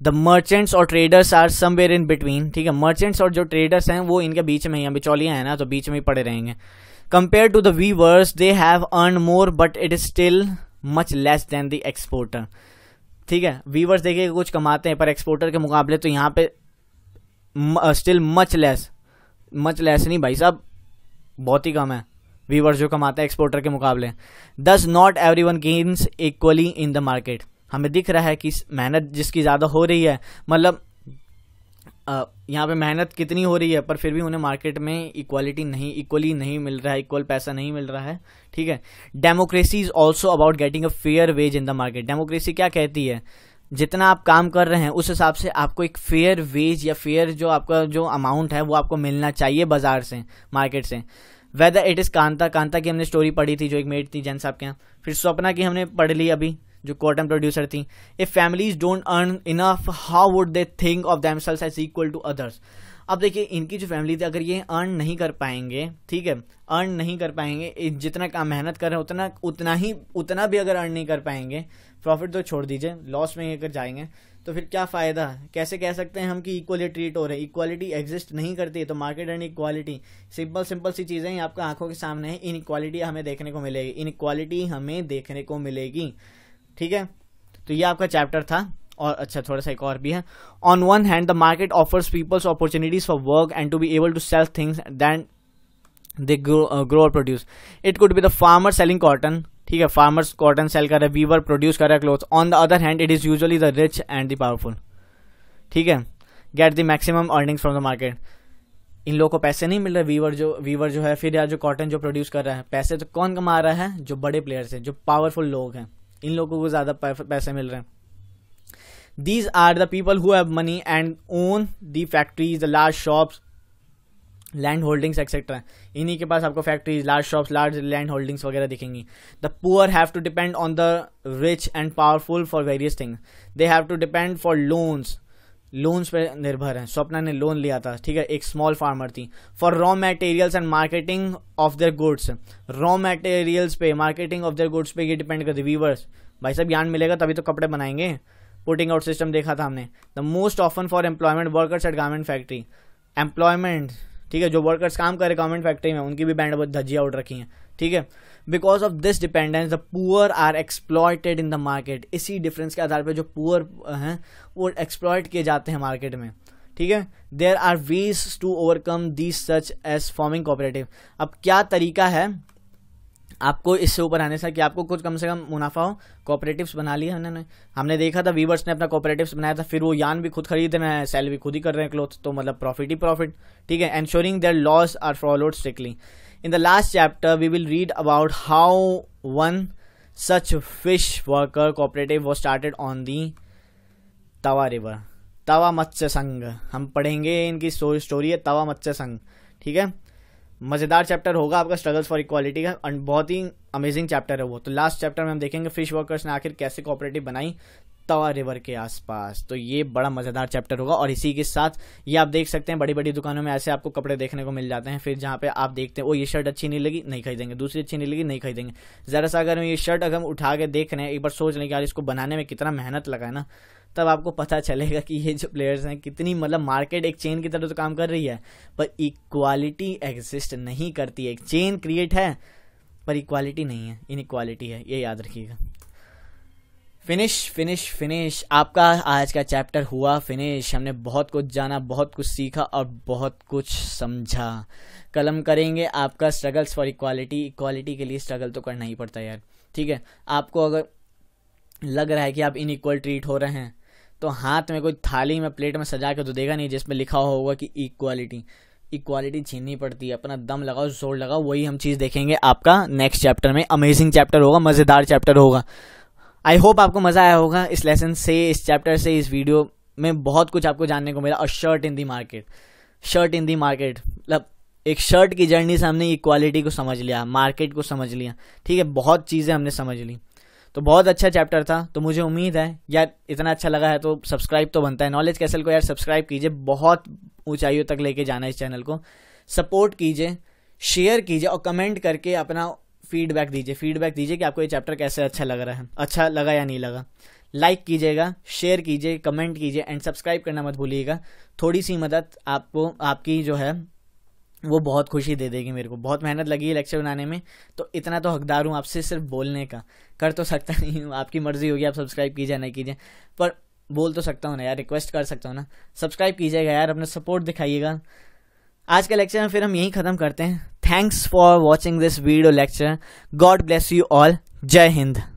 Speaker 1: द मर्चेंट्स और traders are somewhere in between ठीक है मर्चेंट्स और जो ट्रेडर्स हैं वो इनके बीच में ही बिचौलियाँ हैं ना तो बीच में ही पड़े रहेंगे Compared to the weavers, they have earned more, but it is still much less than the exporter. ठीक है वीवर्स देखिए कुछ कमाते हैं पर एक्सपोर्टर के मुकाबले तो यहाँ पे still much less much less नहीं भाई साहब बहुत ही कम है वीवर्स जो कमाते हैं एक्सपोर्टर के मुकाबले thus not everyone gains equally in the market हमें दिख रहा है कि मेहनत जिसकी ज़्यादा हो रही है मतलब यहाँ पे मेहनत कितनी हो रही है पर फिर भी उन्हें मार्केट में इक्वालिटी नहीं इक्वली नहीं मिल रहा है इक्वल पैसा नहीं मिल रहा है ठीक है democracy is also about getting a fair wage in the market democracy क्या कहती है जितना आप काम कर रहे हैं उस हिसाब से आपको एक फेयर वेज या फेयर जो आपका जो अमाउंट है वो आपको मिलना चाहिए बाजार से मार्केट से whether it is Kanta Kanta की हमने स्टोरी पढ़ी थी जो एक मेड थी जेंट्स आपके यहाँ फिर स्वप्ना की हमने पढ़ ली अभी जो कॉटन प्रोड्यूसर थी if families don't earn enough how would they think of themselves as equal to others अब देखिए इनकी जो फैमिली थी अगर ये अर्न नहीं कर पाएंगे ठीक है अर्न नहीं कर पाएंगे जितना काम मेहनत कर रहे हैं उतना उतना ही उतना भी अगर अर्न नहीं कर पाएंगे प्रॉफिट तो छोड़ दीजिए लॉस में अगर जाएंगे तो फिर क्या फ़ायदा कैसे कह सकते हैं हम कि इक्वली ट्रीट हो रहे हैं इक्वालिटी एग्जिस्ट नहीं करती है तो market and equality simple simple सी चीज़ें ही आपका आंखों के सामने है इन हमें देखने को मिलेगी इन हमें देखने को मिलेगी ठीक है तो ये आपका चैप्टर था और अच्छा थोड़ा सा एक और भी है on one hand the market offers people's opportunities for work and to be able to sell things than they grow और produce it could be the farmer selling cotton ठीक है फार्मर्स कॉटन सेल कर रहे Weaver produce कर रहे cloth on the other hand it is usually the rich and the powerful ठीक है get the maximum earnings from the market इन लोगों को पैसे नहीं मिल रहे वीवर जो वीवर जो है फिर यार जो कॉटन जो प्रोड्यूस कर रहा है पैसे तो कौन कमा रहा है जो बड़े प्लेयर्स हैं जो पावरफुल लोग हैं इन लोगों को ज़्यादा पैसे मिल रहे हैं these are the people who have money and own the factories the large large land holdings etcetera इन्हीं के पास आपको factories large shops large land holdings वगैरह दिखेंगी the poor have to depend on the rich and powerful for various thing they have to depend for loans loans पे निर्भर हैं स्वप्ना ने लोन लिया था ठीक है एक स्मॉल फार्मर थी for raw materials and marketing of their goods raw materials पे मार्केटिंग ऑफ देयर गुड्स पे ये डिपेंड करती वीवर्स भाई साहब ज्ञान मिलेगा तभी तो कपड़े बनाएंगे पुटिंग आउट सिस्टम देखा था हमने the most often for employment workers at garment factory employment ठीक है जो वर्कर्स काम कर रहे गारमेंट फैक्ट्री में उनकी भी बैंड धज्जियाँ उठ रखी हैं ठीक है because of this dependence the poor are exploited in the market इसी डिफरेंस के आधार पर जो पुअर हैं वो एक्सप्लॉयट किए जाते हैं मार्केट में ठीक है there are ways to overcome these such as forming cooperative अब क्या तरीका है आपको इससे ऊपर आने से कि आपको कुछ कम से कम मुनाफा हो कोऑपरेटिव्स बना लिए हमने हमने देखा था वीवर्स ने अपना कोऑपरेटिव्स बनाया था फिर वो यान भी खुद खरीद रहे हैं सेल भी खुद ही कर रहे हैं क्लोथ तो मतलब प्रॉफिट ही प्रॉफिट ठीक है ensuring their laws are followed strictly In the last chapter, we will read about how one such fish worker cooperative was started on the tawa river tawa matsya Matsya hum padhenge inki story story hai tawa matsya संघ theek hai मज़ेदार chapter होगा आपका struggles for equality का end बहुत ही amazing chapter है वो तो लास्ट चैप्टर में हम देखेंगे फिश वर्कर्स ने आखिर कैसे कोऑपरेटिव बनाई तवा रिवर के आसपास तो ये बड़ा मज़ेदार चैप्टर होगा और इसी के साथ ये आप देख सकते हैं बड़ी बड़ी दुकानों में ऐसे आपको कपड़े देखने को मिल जाते हैं फिर जहाँ पे आप देखते हैं वो ये शर्ट अच्छी नहीं लगी नहीं खरीदेंगे दूसरी अच्छी नहीं लगी नहीं खरीदेंगे ज़रा सा अगर हम ये शर्ट अगर हम उठा के देख रहे हैं एक बार सोच लें कि यार इसको बनाने में कितना मेहनत लगा है ना तब आपको पता चलेगा कि ये जो प्लेयर्स हैं कितनी मतलब मार्केट एक चेन की तरह तो काम कर रही है पर इक्वालिटी एग्जिस्ट नहीं करती है एक चेन क्रिएट है पर इक्वालिटी नहीं है इनक्वालिटी है ये याद रखिएगा फिनिश फिनिश फिनिश आपका आज का चैप्टर हुआ फिनिश हमने बहुत कुछ जाना बहुत कुछ सीखा और बहुत कुछ समझा कलम करेंगे आपका स्ट्रगल्स फॉर इक्वालिटी इक्वालिटी के लिए स्ट्रगल तो करना ही पड़ता है यार ठीक है आपको अगर लग रहा है कि आप इनइक्वल ट्रीट हो रहे हैं तो हाथ में कोई थाली में प्लेट में सजा के तो देगा नहीं जिसमें लिखा होगा कि इक्वालिटी इक्वालिटी छीननी पड़ती है अपना दम लगाओ जोर लगाओ वही हम चीज़ देखेंगे आपका नेक्स्ट चैप्टर में अमेजिंग चैप्टर होगा मज़ेदार चैप्टर होगा आई होप आपको मज़ा आया होगा इस लेसन से इस चैप्टर से इस वीडियो में बहुत कुछ आपको जानने को मिला और shirt in the market shirt in the market मतलब एक शर्ट की जर्नी से हमने इक्वालिटी को समझ लिया मार्केट को समझ लिया ठीक है बहुत चीज़ें हमने समझ ली तो बहुत अच्छा चैप्टर था तो मुझे उम्मीद है यार इतना अच्छा लगा है तो सब्सक्राइब तो बनता है नॉलेज कैसल को यार सब्सक्राइब कीजिए बहुत ऊंचाइयों तक लेके जाना है इस चैनल को सपोर्ट कीजिए शेयर कीजिए और कमेंट करके अपना फीडबैक दीजिए फीडबैक दीजिए कि आपको ये चैप्टर कैसे अच्छा लग रहा है अच्छा लगा या नहीं लगा लाइक कीजिएगा शेयर कीजिए कमेंट कीजिए एंड सब्सक्राइब करना मत भूलिएगा थोड़ी सी मदद आपको आपकी जो है वो बहुत खुशी दे देगी मेरे को बहुत मेहनत लगी है लेक्चर बनाने में तो इतना तो हकदार हूँ आपसे सिर्फ बोलने का कर तो सकता [laughs] नहीं हूँ आपकी मर्ज़ी होगी आप सब्सक्राइब कीजिए नहीं कीजिए पर बोल तो सकता हूँ ना यार रिक्वेस्ट कर सकता हूँ ना सब्सक्राइब कीजिएगा यार अपना सपोर्ट दिखाइएगा आज का लेक्चर फिर हम यही ख़त्म करते हैं thanks for watching this video lecture god bless you all जय हिंद